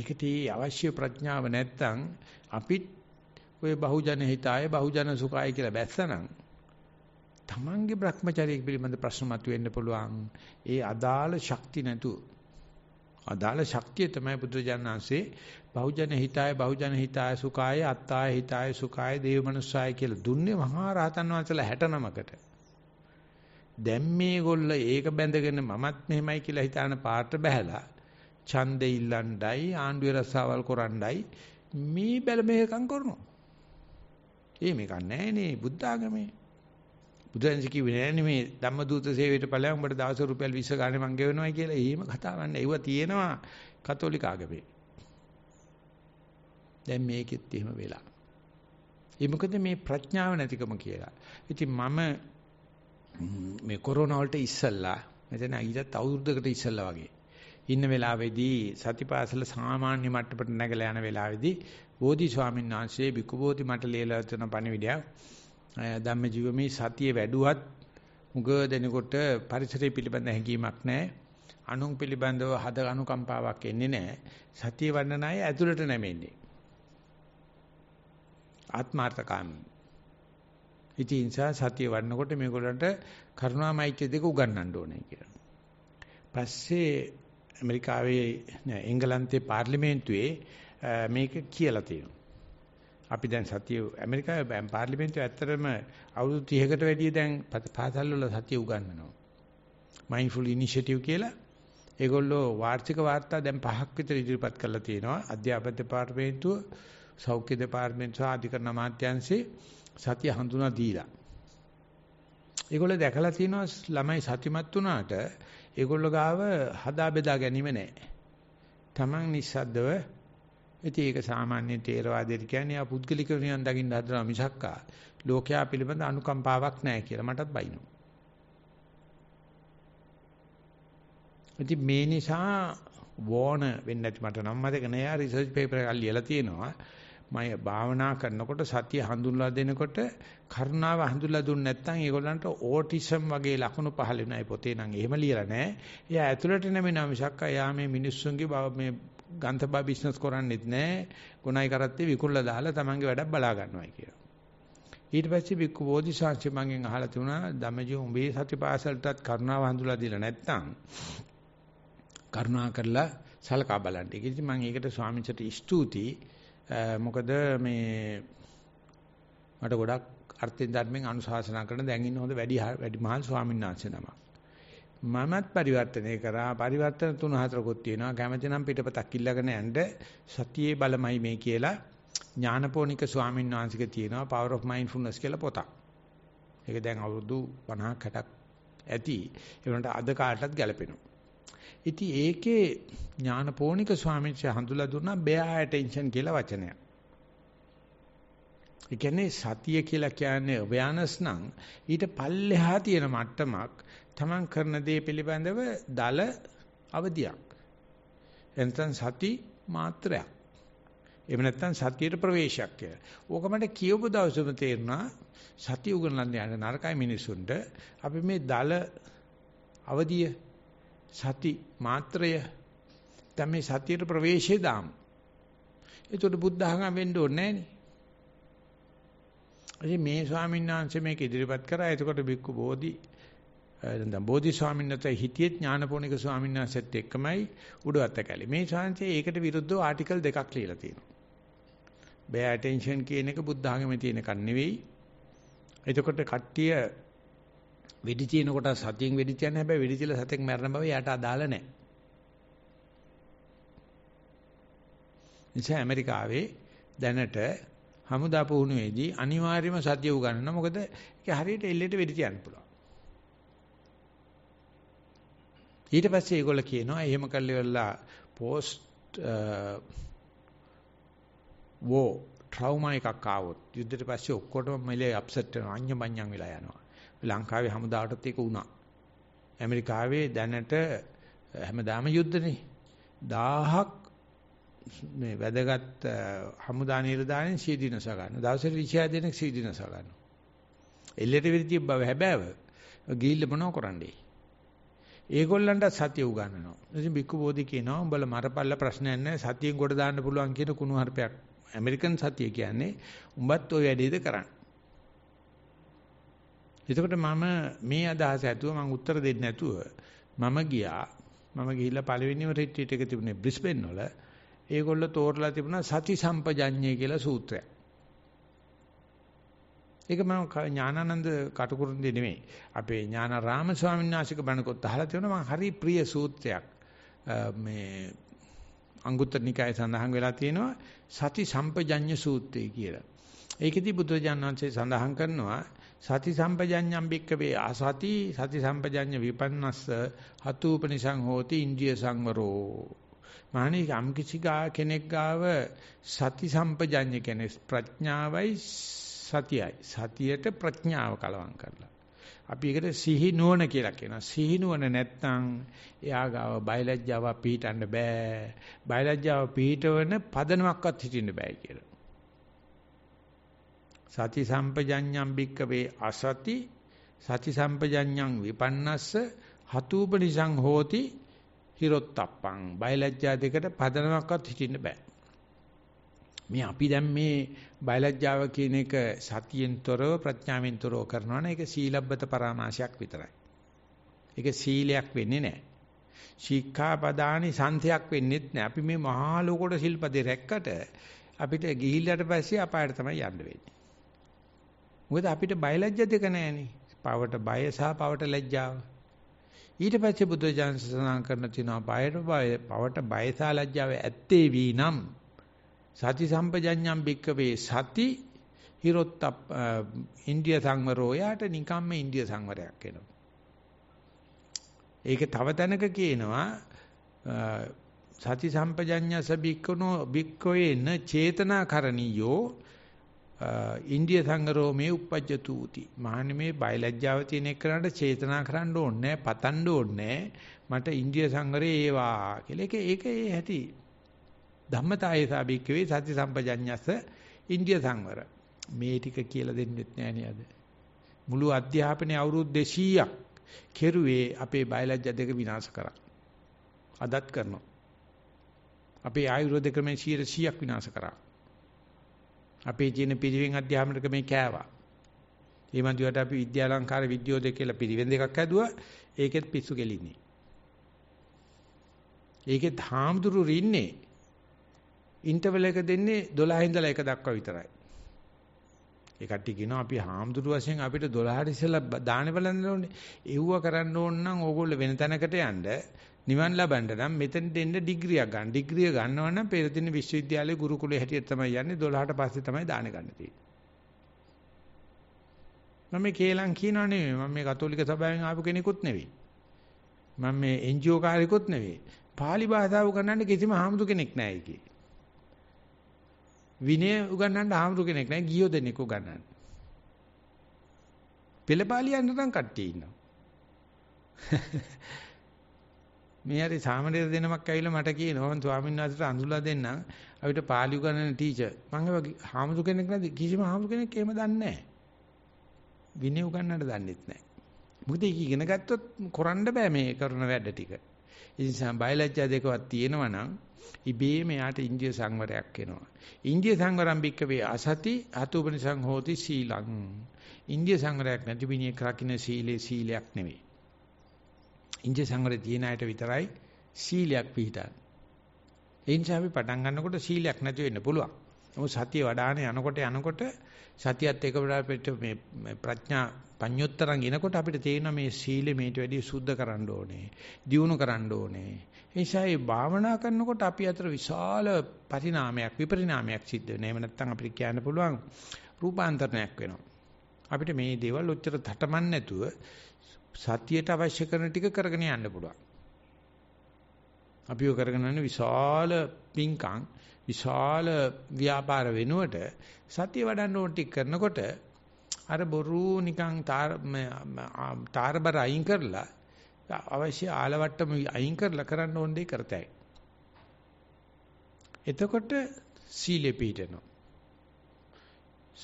ඒකට අවශ්‍ය ප්‍රඥාව නැත්තම් අපිත් ඔය බහුජන හිතාය බහුජන සුඛාය කියලා බැස්සනම් තමන්ගේ Brahmacharya පිළිබඳ ප්‍රශ්න මතුවෙන්න පුළුවන්. ඒ අදාළ ශක්ති නැතුව අදාළ ශක්තිය තමයි බුදුජානන්සේ බහුජන හිතාය බහුජන හිතාය සුඛාය අත්තාය හිතාය සුඛාය දේවමනුස්සාය කියලා දුන්නේ මහා රහතන් වහන්සේලා 69කට. දැන් මේගොල්ල ඒක බැඳගෙන මමත් මෙහෙමයි කියලා හිතාන පාට බහැලා ඡන්දෙ ඉල්ලණ්ඩයි ආණ්ඩුවේ රස්සාවල් කරණ්ඩයි මේ බැල මේකම් කරනවා. ඒ මේක නැහැ නේ බුද්ධ ආගමේ. බුදුරජාණන් කිව්වේ නෑනේ මේ ධම්මදූත සේවයට ඵලයන් උඹට දවස් රුපියල් 20 ගානේ මං ගෙවනවායි කියලා. එහෙම කතාවක් නෑ. ඒව තියෙනවා කතෝලික ආගමේ. දැන් මේකෙත් එහෙම වෙලා. ඒ මොකද මේ ප්‍රඥාව නැතිකම කියලා. ඉතින් මම මේ කොරෝනා වලට ඉස්සල්ලා මෙතන ඊටත් අවුරුද්දකට ඉස්සල්ලා වගේ ඉන්න වෙලාවේදී සතිපාසල සාමාන්‍ය මට්ටමට නැගලා යන වෙලාවේදී බෝධි ස්වාමීන් වහන්සේ බිකු බෝධි මට ලියලා දෙන පණිවිඩයක් ධම්මජීව මේ සතිය වැඩුවත් මුග දෙනකොට පරිසරය පිළිබඳ හැඟීමක් නැහැ. අනුන් පිළිබඳව හද අනුකම්පාවක් එන්නේ නැහැ. සතිය වඩන අය ඇතුළට නැමෙන්නේ. ආත්මార్థකාමී. ඉතින් නිසා සතිය වඩනකොට මේගොල්ලන්ට කරුණා මෛත්‍රිය දෙක උගන්වන්න ඕනේ කියලා. පස්සේ ඇමරිකාවේ එංගලන්තේ පාර්ලිමේන්තුවේ මේක කියලා තියෙනවා. අපි දැන් සතිය ඇමරිකාවේ පාර්ලිමේන්තුවේ ඇත්තටම අවුරුදු 30කට වැඩිය දැන් පාසල් වල සතිය උගන්වනවා. මයින්ඩ්ෆුල් ඉනිෂියේටිව් කියලා ඒගොල්ලෝ වාර්ෂික වාර්තා දැන් පහක් විතර ඉදිරිපත් කරලා තියෙනවා. අධ්‍යාපන දෙපාර්තමේන්තුව, සෞඛ්‍ය දෙපාර්තමේන්තුව ආධිකරණ අමාත්‍යාංශේ සතිය හඳුනා දීලා. ඒගොල්ලෝ දැකලා තියෙනවා ළමයි සතිමත් වුණාට ඒගොල්ලෝ ගාව හදා බෙදා ගැනීම නැහැ. Taman නිස්සද්දව ඉතින් ඒක සාමාන්‍ය තේරවාදයට කියන්නේ ආ පුද්ගලික නිවන් දකින්න හදනවා මිසක්කා ලෝකයා පිළිබඳ අනුකම්පාවක් නැහැ කියලා මටත් බයිනවා. ඉතින් මේ නිසා වෝන වෙන්නේ නැති මට නම් මතක නෑ රිසර්ච් පේපර් එකක් ලියලා තියෙනවා. මම භාවනා කරනකොට සතිය හඳුන්ලා දෙනකොට කරුණාව හඳුන්ලා දුන්නේ නැත්නම් ඒගොල්ලන්ට ඕටිසම් වගේ ලක්ෂණ පහළ වෙනයි පොතේ නම් එහෙම ලියලා නැහැ. එයා ඇතුළට නෙමෙයි නම් මිසක් එයා මේ මිනිස්සුන්ගේ මේ ගන්තබා බිස්නස් කරන්නේත් නැහැ. ගුණයි කරත්තේ විකුණලා දාලා තමන්ගේ වැඩක් බලා ගන්නවා කියලා. ඊට පස්සේ බික්කු බෝධිසාංශ මගෙන් අහලා තිබුණා ධම්මජී උඹේ සතිපාසලටත් කරුණාව හඳුලා දීලා නැත්තම් කරුණා කරලා සලකා බලන්න. ඒක ඉතින් මම ඒකට ස්වාමීන්චට ස්තුතියි. මොකද මේ මට ගොඩක් අර්ථයෙන් ධර්මයෙන් අනුශාසනා කරන දැන් ඉන්න හොඳ වැඩි වැඩිමහල් ස්වාමීන් වහන්සේ නමක්. මමත් පරිවර්තනය කරා පරිවර්තන තුන හතරකුත් තියෙනවා කැමති නම් පිටපතක් ඉල්ලගෙන යන්න සතියේ බලමයි මේ කියලා ඥානපෝනික ස්වාමීන් වහන්සේක තියෙනවා power of mindfulness කියලා පොතක්. ඒක දැන් අවුරුදු 50ක් 60ක් ඇති. ඒ වුණාට අද කාටත් ගැලපෙනවා. ඉතින් ඒකේ ඥානපෝනික ස්වාමීන් වහන්සේ හඳුලා දුන්නා bare attention කියලා වචනයක්. ඒ කියන්නේ සතිය කියලා කියන්නේ awareness නම් ඊට පල්ලෙහා තියෙන මට්ටමක් තමන් කරන දේ පිළිබඳව දල අවදියක්. එතන සති මාත්‍රයක්. එහෙම නැත්නම් සතියේ ප්‍රවේශයක් කියලා. ඕක මට කියවපු දවසම තේරුණා සතිය උගන්වන්න යන නරකයි මිනිසුන්ට අපි මේ දල අවදිය සති මාත්‍රය තමයි සතියේ ප්‍රවේශය දාම්. ඒතකොට බුද්ධ ආගම වෙන්න ඕනේ නෑනේ. මේ ස්වාමීන් වහන්සේ මේක ඉදිරිපත් කරා. එතකොට බික්කු බෝධි දැන් බෝධි ස්වාමීන් වහන්සේ හිටියේ ඥානපෝනික ස්වාමීන් වහන්සේත් එක්කමයි උඩවත්ත කැලේ. මේ ශාන්තිය ඒකට විරුද්ධව ආටිකල් දෙකක් ලියලා තියෙනවා. බෑ ඇටෙන්ෂන් කියන එක බුද්ධ ආගමේ තියෙන එකක් නෙවෙයි. එතකොට කට්ටිය වෙඩි තියෙන කොට සතියෙන් වෙඩි තියන්නේ හැබැයි වෙඩි තියලා සතෙක් මැරෙන බව යාට අදාළ නැහැ. නිසා ඇමරිකාවේ දැනට හමුදා පුහුණුවේදී අනිවාර්යයෙන්ම සතිය උගන්වනවා. මොකද ඒක හරියට එල්ලේට වෙඩි තියන්න පුළුවන්. ඊට පස්සේ ඒගොල්ලෝ කියනවා එහෙම කල්ලිවලා පෝස්ට් වෝ ට්‍රෝමා එකක් ආවොත් යුද්ධෙට පස්සේ ඔක්කොටම මෙලේ අප්සෙට් වෙනවා අඤ්ඤමඤ්ඤම් වෙලා යනවා. ලංකාවේ හැමදාටත් ඒක වුණා. ඇමරිකාවේ දැනට uh, හැමදාම යුද්ධනේ. දහහක් මේ වැදගත් uh, හමුදා නිලධාරීන් සීදීනස ගන්න. දවසට 26 දෙනෙක් සීදීනස ගන්නවා. එල්ලෙට විරිතිය බව හැබෑව. ගිහිල්ලා මොනව කරන්නේ? ඒගොල්ලන්ට සතිය උගන්වනවා. ඉතින් බික්කු බෝධි කියනවා උඹලා මරපල්ල ප්‍රශ්නයක් නැහැ සතියෙන් ගොඩ දාන්න පුළුවන් කියන කුණු හර්පයක්. ඇමරිකන් සතිය කියන්නේ උඹත් ওই වැඩේද කරන්න. එතකොට මම මේ අදහස ඇතුව මම උත්තර දෙන්නේ නැතුව මම ගියා. මම ගිහිල්ලා පළවෙනිම රිට්‍රීට් එක තිබුණේ බ්‍රිස්බේන් වල. ඒගොල්ලෝ තෝරලා තිබුණා සති සම්පජඤ්ඤය කියලා සූත්‍රයක්. ඒක මම ඥානানন্দ කටුකුරුන්දි නෙමෙයි. අපේ ඥානාරාම ස්වාමීන් වහන්සේක බණකොත් අහලා තියෙනවා මම හරි ප්‍රිය සූත්‍රයක්. මේ අංගුත්තර නිකායේ සඳහන් වෙලා තියෙනවා සති සම්පජඤ්ඤ සූත්‍රය කියලා. ඒකෙදි බුදුරජාණන් වහන්සේ සඳහන් කරනවා සති සම්පජඤ්ඤම් බික්කවේ ආසති සති සම්පජඤ්ඤ විපන්නස්ස හතුූපනිසං හෝති ඉන්ද්‍රිය සංවරෝ මානික අම්කිසි කෙනෙක් ගාව සති සම්පජඤ්ඤ කියන්නේ ප්‍රඥාවයි සතියයි. සතියට ප්‍රඥාව කලවම් කරලා. අපි ඒකට සිහි නුවණ කියලා කියනවා. සිහි නුවණ නැත්නම් එයා ගාව බයලජ්ජාව පිහිටන්න බෑ. බයලජ්ජාව පිහිටවන පදනමක්වත් හිටින්න බෑ කියලා. සති සම්පජඤ්ඤම් බික්කවේ අසති සති සම්පජඤ්ඤම් විපන්නස්ස හතුූපනිසං හෝති හිරොත්තප්පං බයලජ්ජා දෙකට පදනමක්වත් හිටින්න බෑ. මේ අපි දැන් මේ බයලජ්ජාව කියන එක සතියෙන් තොරව ප්‍රඥාවෙන් තොරව කරනවා නේ ඒක සීලබ්බත පරාමාශයක් විතරයි. ඒක සීලයක් වෙන්නේ නැහැ. ශික්ෂාපදානි සන්තයක් වෙන්නේත් නැහැ. අපි මේ මහා ලෝකෝට සිල්පදේ රැක්කට අපිට ගිහිල්ලාට පස්සේ අපායට තමයි යන්න වෙන්නේ. මොකද අපිට බයලජ්ජ දෙක නැහැනේ. පවට බය සහ පවට ලැජ්ජාව. ඊට පස්සේ බුදුජානක සඳහන් කරන තියෙනවා බයට බය පවට බය සහ ලැජ්ජාව ඇත්තේ වී නම් සති සම්පජඤ්ඤම් බික්කවේ සති හිරොත් ඉන්දිය සංවරෝ යාට නිකම්ම ඉන්දිය සංවරයක් වෙනවා. ඒක තව තැනක කියනවා සති සම්පජඤ්ඤස බික්කනෝ බික්කවේ න චේතනා කරණියෝ ඉන්දිය සංගරෝ මේ උපජ්ජතු උති. මහන්නේ මේ බයලජ්ජාව තියෙන එකනට චේතනා කරන්න ඕනේ නැහැ, පතන්න ඕනේ නැහැ. මට ඉන්දිය සංගරේ ඒවා කියලා. ඒක ඒක ඒ ඇති ධම්මතායේ සාභික්කවේ සති සම්පජඤ්ඤස ඉන්දිය සංවර. මේ ටික කියලා දෙන්නෙත් නෑ නේද? මුළු අධ්‍යාපනයේ අවුරුදු 200ක් කෙරුවේ අපේ බයලජ්‍ය දෙක විනාශ කරා. අදත් කරනවා. අපේ ආයුර්වේද ක්‍රමයේ 100ක් විනාශ කරා. අපේ ජීන පිරිවෙන් අධ්‍යාපන ක්‍රමේ කෑවා. ඒ මන්දියට අපි විද්‍යාලංකාර විද්‍යෝදය කියලා පිරිවෙන් දෙකක් හැදුවා. ඒකෙත් පිස්සු ගෙලින්නේ. ඒකෙත් හාමුදුරු රින්නේ ඉන්ටර්වල් එක දෙන්නේ 12 ඉඳලා 1 දක්වා විතරයි. ඒ කට්ටිය කියනවා අපි හාමුදුරු වශයෙන් අපිට 12ට ඉස්සලා දාන බලන්න ඕනේ. එව්ව කරන්න ඕන නම් ඕගොල්ලෝ වෙන තැනකට යන්න නිවන් ලබන්න නම් මෙතෙන් දෙන්න ඩිග්‍රියක් ගන්න. ඩිග්‍රිය ගන්නවා නම් පෙරදින විශ්වවිද්‍යාලයේ ගුරුකුලයේ හැටියට තමයි යන්නේ 12ට පස්සේ තමයි දාන ගන්න තියෙන්නේ. මම මේ කේලම් කියනවා නෙවෙයි. මම මේ කතෝලික සභාවෙන් ආපු කෙනෙකුත් නෙවෙයි. මම මේ NGO කාර්යකුත් නෙවෙයි. පාලි භාෂාව උගන්වන්න කිසිම හාමුදුර කෙනෙක් නැහැ ඒකේ. විනය උගන්වන්න ආමරු කෙනෙක් නැහැ ගියෝ දෙනෙක් උගන්වන්න. පෙළපාලියන්න නම් කට්ටිය ඉන්නවා. (laughs) මේ හරි සාමණේර දෙනමක් ඇවිල්ලා මට කියනවා මම ස්වාමීන් වහන්සේට අඳුලා දෙන්නම් අපිට පාලි උගන්වන ටීචර් මම ඒ හාමුදුර කෙනෙක් නැති කිසිම හාමුදුර කෙනෙක් එහෙම දන්නේ නැහැ විනය උගන්වන්නට දන්නෙත් නැහැ මොකද ඒක ඉගෙන ගත්තොත් කරන්න බෑ මේ කරන වැඩ ටික ඒ නිසා බයලජ්ජා දෙකවත් තියෙනවා නම් ඉබේම යාට ඉන්දිය සංවරයක් එනවා. ඉන්දිය සංවරම් බික්කවේ අසති අතුපනිසං හෝති සීලං. ඉන්දිය සංවරයක් නැති මිනිහෙක් රකින්න සීලේ සීලයක් නෙවෙයි. ඉන්දිය සංවරය තියෙන අයට විතරයි සීලයක් පිහිටන්නේ. ඒ නිසා අපි පටන් ගන්නකොට සීලයක් නැති වෙන්න පුළුවන්. නමුත් සතිය වඩාන යනකොට යනකොට සතියත් එක වෙලාවට මේ ප්‍රඥා පඤ්ඤොත්තරන් එනකොට අපිට තේරෙනවා මේ සීලෙ මේට වැඩිය සුද්ධ කරන්න ඕනේ. දියුණු කරන්න ඕනේ. නිසා මේ භාවනා කරනකොට අපි අතර විශාල පරිණාමයක් විපරිණාමයක් සිද්ධ වෙනවා. එහෙම නැත්නම් අපිට කියන්න පුළුවන් රූපාන්තරණයක් වෙනවා. අපිට මේ දේවල් ඔච්චර තටමන් නැතුව සතියට අවශ්‍ය කරන ටික කරගෙන යන්න පුළුවන්. අපිව කරගෙන යන විශාල පිංකම් විශාල ව්‍යාපාර වෙනුවට සතිය වඩන්න ඕන ටික කරනකොට අර බොරු නිකන් තාර තාරබර අයින් කරලා අවශ්‍ය ආලවට්ටම අයින් කරලා කරන්න ඕන දේ කරතයි. එතකොට සීලෙ පිටනවා.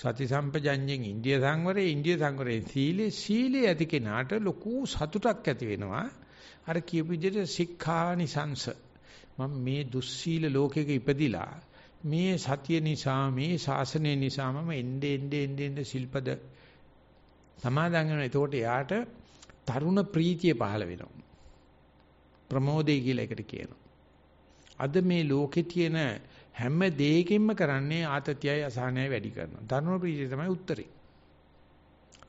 සති සම්පජඤ්ඤයෙන් ඉන්දිය සංවරේ ඉන්දිය සංවරේ සීලේ සීලේ ඇති කෙනාට ලොකු සතුටක් ඇති වෙනවා. අර කියපු විදිහට සික්ඛානිසංස මම මේ දුස්සීල ලෝකෙක ඉපදිලා මේ සතිය නිසා මේ ශාසනය නිසා මම එන්නේ එන්නේ එන්නේ ශිල්පද සමාදන් වෙනවා. එතකොට එයාට තරුණ ප්‍රීතිය පහළ වෙනවා. ප්‍රමෝදය කියලා එකට කියනවා. අද මේ ලෝකේ තියෙන හැම දෙයකින්ම කරන්නේ ආතතියයි අසහනයයි වැඩි කරනවා. තරුණ ප්‍රීතිය තමයි උත්තරේ.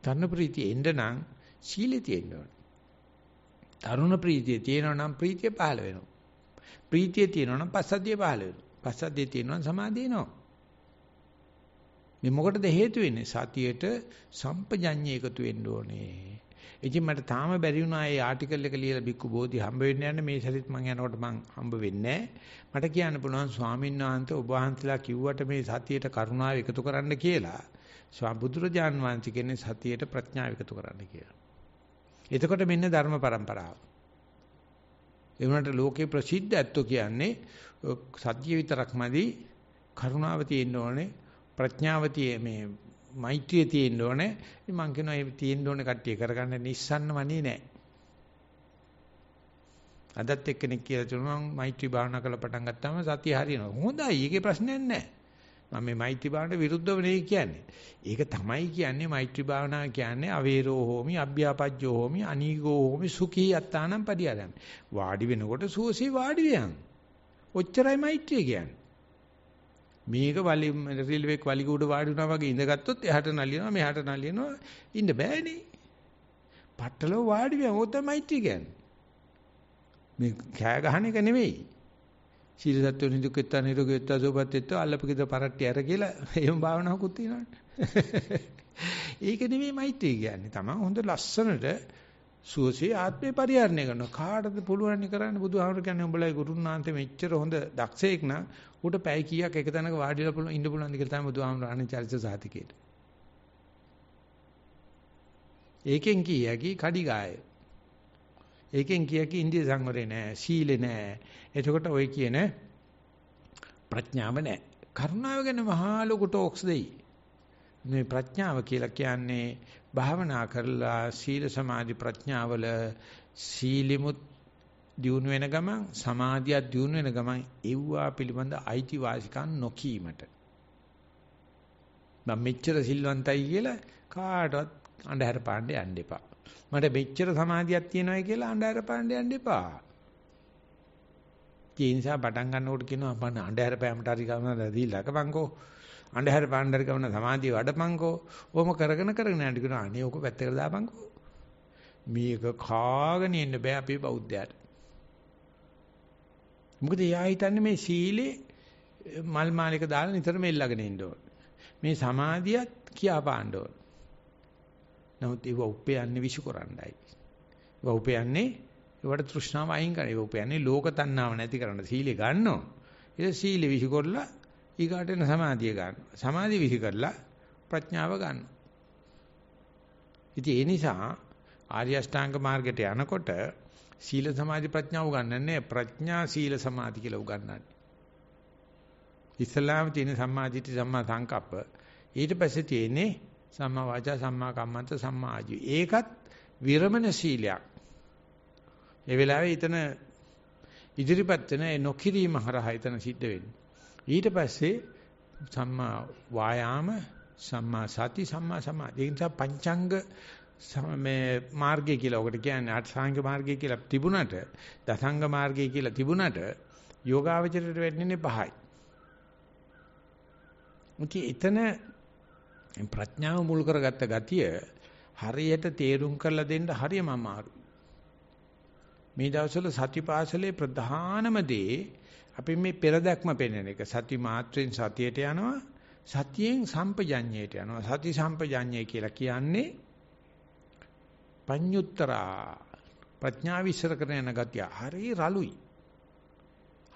තරුණ ප්‍රීතිය එන්න නම් සීලෙ තියෙන්න ඕන. තරුණ ප්‍රීතිය තියෙනවා නම් ප්‍රීතිය පහළ වෙනවා. ප්‍රීතිය තියෙනවා නම් පස්සද්ධිය පහළ වෙනවා. පස්සද්ධිය තියෙනවා නම් සමාධිය එනවා. මේ මොකටද හේතු වෙන්නේ? සතියට සම්පජඤ්ඤය එකතු වෙන්න ඕනේ. ඉතින් මට තාම බැරි වුණා ඒ ආටිකල් එක ලියලා බික්කු බෝධි හම්බ වෙන්න යන මේ සැරිත් මං යනකොට මං හම්බ වෙන්නේ මට කියන්න පුළුවන් ස්වාමීන් වහන්සේ ඔබ වහන්සලා කිව්වට මේ සතියට කරුණාව එකතු කරන්න කියලා. ස්වාබුදුරජාන් වහන්සේ කියන්නේ සතියට ප්‍රඥාව එකතු කරන්න කියලා. එතකොට මෙන්න ධර්ම પરම්පරාව. ඒ වුණාට ලෝකේ ප්‍රසිද්ධ ඇත්තෝ කියන්නේ සත්‍ය විතරක්මදී කරුණාව තියෙන්න ඕනේ ප්‍රඥාව මේ මෛත්‍රිය තියෙන්න ඕනේ. ඉතින් මං කියනවා ඒ තියෙන්න ඕනේ කට්ටිය කරගන්න නිස්සන්න වනේ නෑ. අදත් එක්කෙනෙක් කියලා තිබුණා මම මෛත්‍රී භාවනා කරලා පටන් ගත්තාම සතිය හරියනවා. හොඳයි. ඒකේ ප්‍රශ්නයක් නෑ. මම මේ මෛත්‍රී භාවනාවට විරුද්ධව නෙවෙයි කියන්නේ. ඒක තමයි කියන්නේ මෛත්‍රී භාවනාව කියන්නේ අවේරෝ හෝමි, අභ්‍යාපජ්ජෝ හෝමි, අනීගෝ හෝමි සුඛී යත්තානම් පරියදන්. වාඩි වෙනකොට සුවසේ වාඩි වෙයන්. ඔච්චරයි මෛත්‍රිය කියන්නේ. මේක වලි රිලෙවෙක් වලිග උඩ වාඩි වුණා වගේ ඉඳගත්තොත් එහාට නලියනවා මෙහාට නලියනවා ඉන්න බෑනේ. පට්ටලෝ වාඩි වෙන ඕක තමයිත්‍රි කියන්නේ. මේ කෑ ගහන එක නෙවෙයි. ශීලසත්ව නිදුක්කෙත්ත නිරෝගීත්ව සෝපත්ත්ව අල්ලපකිද පරට්ටි අර කියලා (laughs) එහෙම භාවනාවකුත් තියෙනවානේ. (laughs) ඒක නෙවෙයි මෛත්‍රී කියන්නේ. තමන් හොඳ ලස්සනට සුවසේ ආත්මේ පරිහරණය කරනවා. කාටද පුළුවන් කරන්නේ බුදුහාමර කියන්නේ උඹලයි ගුරුනාන්ත මෙච්චර හොඳ දක්ෂයෙක් නම් ඌට පැය කීයක් එක තැනක වාඩිලා පුළුවන් ඉන්න පුළුවන්ද කියලා තමයි බුදුහාමුදුරන් අනේ චරිත සාතිකේට. ඒකෙන් කියකි කඩිගාය. ඒකෙන් කියකි ඉන්දිය සංවරේ නෑ, සීලේ නෑ. එතකොට ඔය කියන ප්‍රඥාව නෑ. කරුණාව ගැන මහා ලොකු ටොක්ස් දෙයි. මේ ප්‍රඥාව කියලා කියන්නේ භාවනා කරලා සීල සමාධි ප්‍රඥාවල සීලිමුත් දියුණු වෙන ගමන් සමාධියක් දියුණු වෙන ගමන් එව්වා පිළිබඳ අයිතිවාසිකම් නොකීමට මම මෙච්චර සිල්වන්තයි කියලා කාටවත් අඳුර පාණ්ඩේ යන්න එපා මට මෙච්චර සමාධියක් තියෙනවායි කියලා අඳුර පාණ්ඩේ යන්න එපා ඒ නිසා පටන් ගන්නකොට කියනවා මම අඳුර පෑමට හරි ගමන දීලා කපංකෝ අඳුර පාණ්ඩේ ගමන සමාධිය වඩපංකෝ ඔහොම කරගෙන කරගෙන යන්න කියනවා අනේ ඔක පැත්තකට දාපංකෝ මේක කාගෙන ඉන්න බෑ අපේ බෞද්ධයාට මොකද එයා හිතන්නේ මේ සීලේ මල් මාලයක දාලා නිතරම එල්ලගෙන ඉන්න ඕන. මේ සමාධියත් කියාපාන්න ඕන. නමුත් ඒව උපයන්නේ විසු කරන්නයි. ඒව උපයන්නේ ඒවට තෘෂ්ණාව අයින් කරන. ඒව උපයන්නේ ලෝක තණ්හාව නැති කරන සීලේ ගන්නවා. ඒක සීලෙ විසු කරලා ඊගාට එන සමාධිය ගන්නවා. සමාධිය විසු කරලා ප්‍රඥාව ගන්නවා. ඉතින් ඒ නිසා ආර්ය අෂ්ටාංග මාර්ගයට යනකොට සීල සමාධි ප්‍රඥා උගන්වන්නේ ප්‍රඥා සීල සමාධි කියලා උගන්වන්නේ. ඉස්ලාම තියෙන සම්මාදිට්ඨි සම්මා සංකප්ප ඊට පස්සේ තියෙන්නේ සම්මා වාචා සම්මා කම්මන්ත සම්මා ආජීව. ඒකත් විරමණ සීලයක්. ඒ වෙලාවේ ඊතන ඉදිරිපත් වෙන ඒ නොකිරීම හරහා ඊතන සිද්ධ වෙන්නේ. ඊට පස්සේ සම්මා වායාම සම්මා සති සම්මා සමාධි. ඒ නිසා පංචංග මේ මාර්ගය කියලා ඔකට කියන්නේ අටසංග මාර්ගය කියලා තිබුණට දසංග මාර්ගය කියලා තිබුණට යෝගාවචරයට වෙන්නේ පහයි. මුකි එතන ප්‍රඥාව මුල් කරගත්ත ගතිය හරියට තේරුම් කරලා දෙන්න හරියම අමාරුයි. මේ දවස්වල සතිපාසලේ ප්‍රධානම දේ අපි මේ පෙරදක්ම පෙන්වන එක සති මාත්‍රෙන් සතියට යනවා සතියෙන් සම්පජඤ්ඤයට යනවා සති සම්පජඤ්ඤය කියලා කියන්නේ පඤ්ඤුත්තරා ප්‍රඥාව විශ්සර කරන යන ගතිය හරි රළුයි.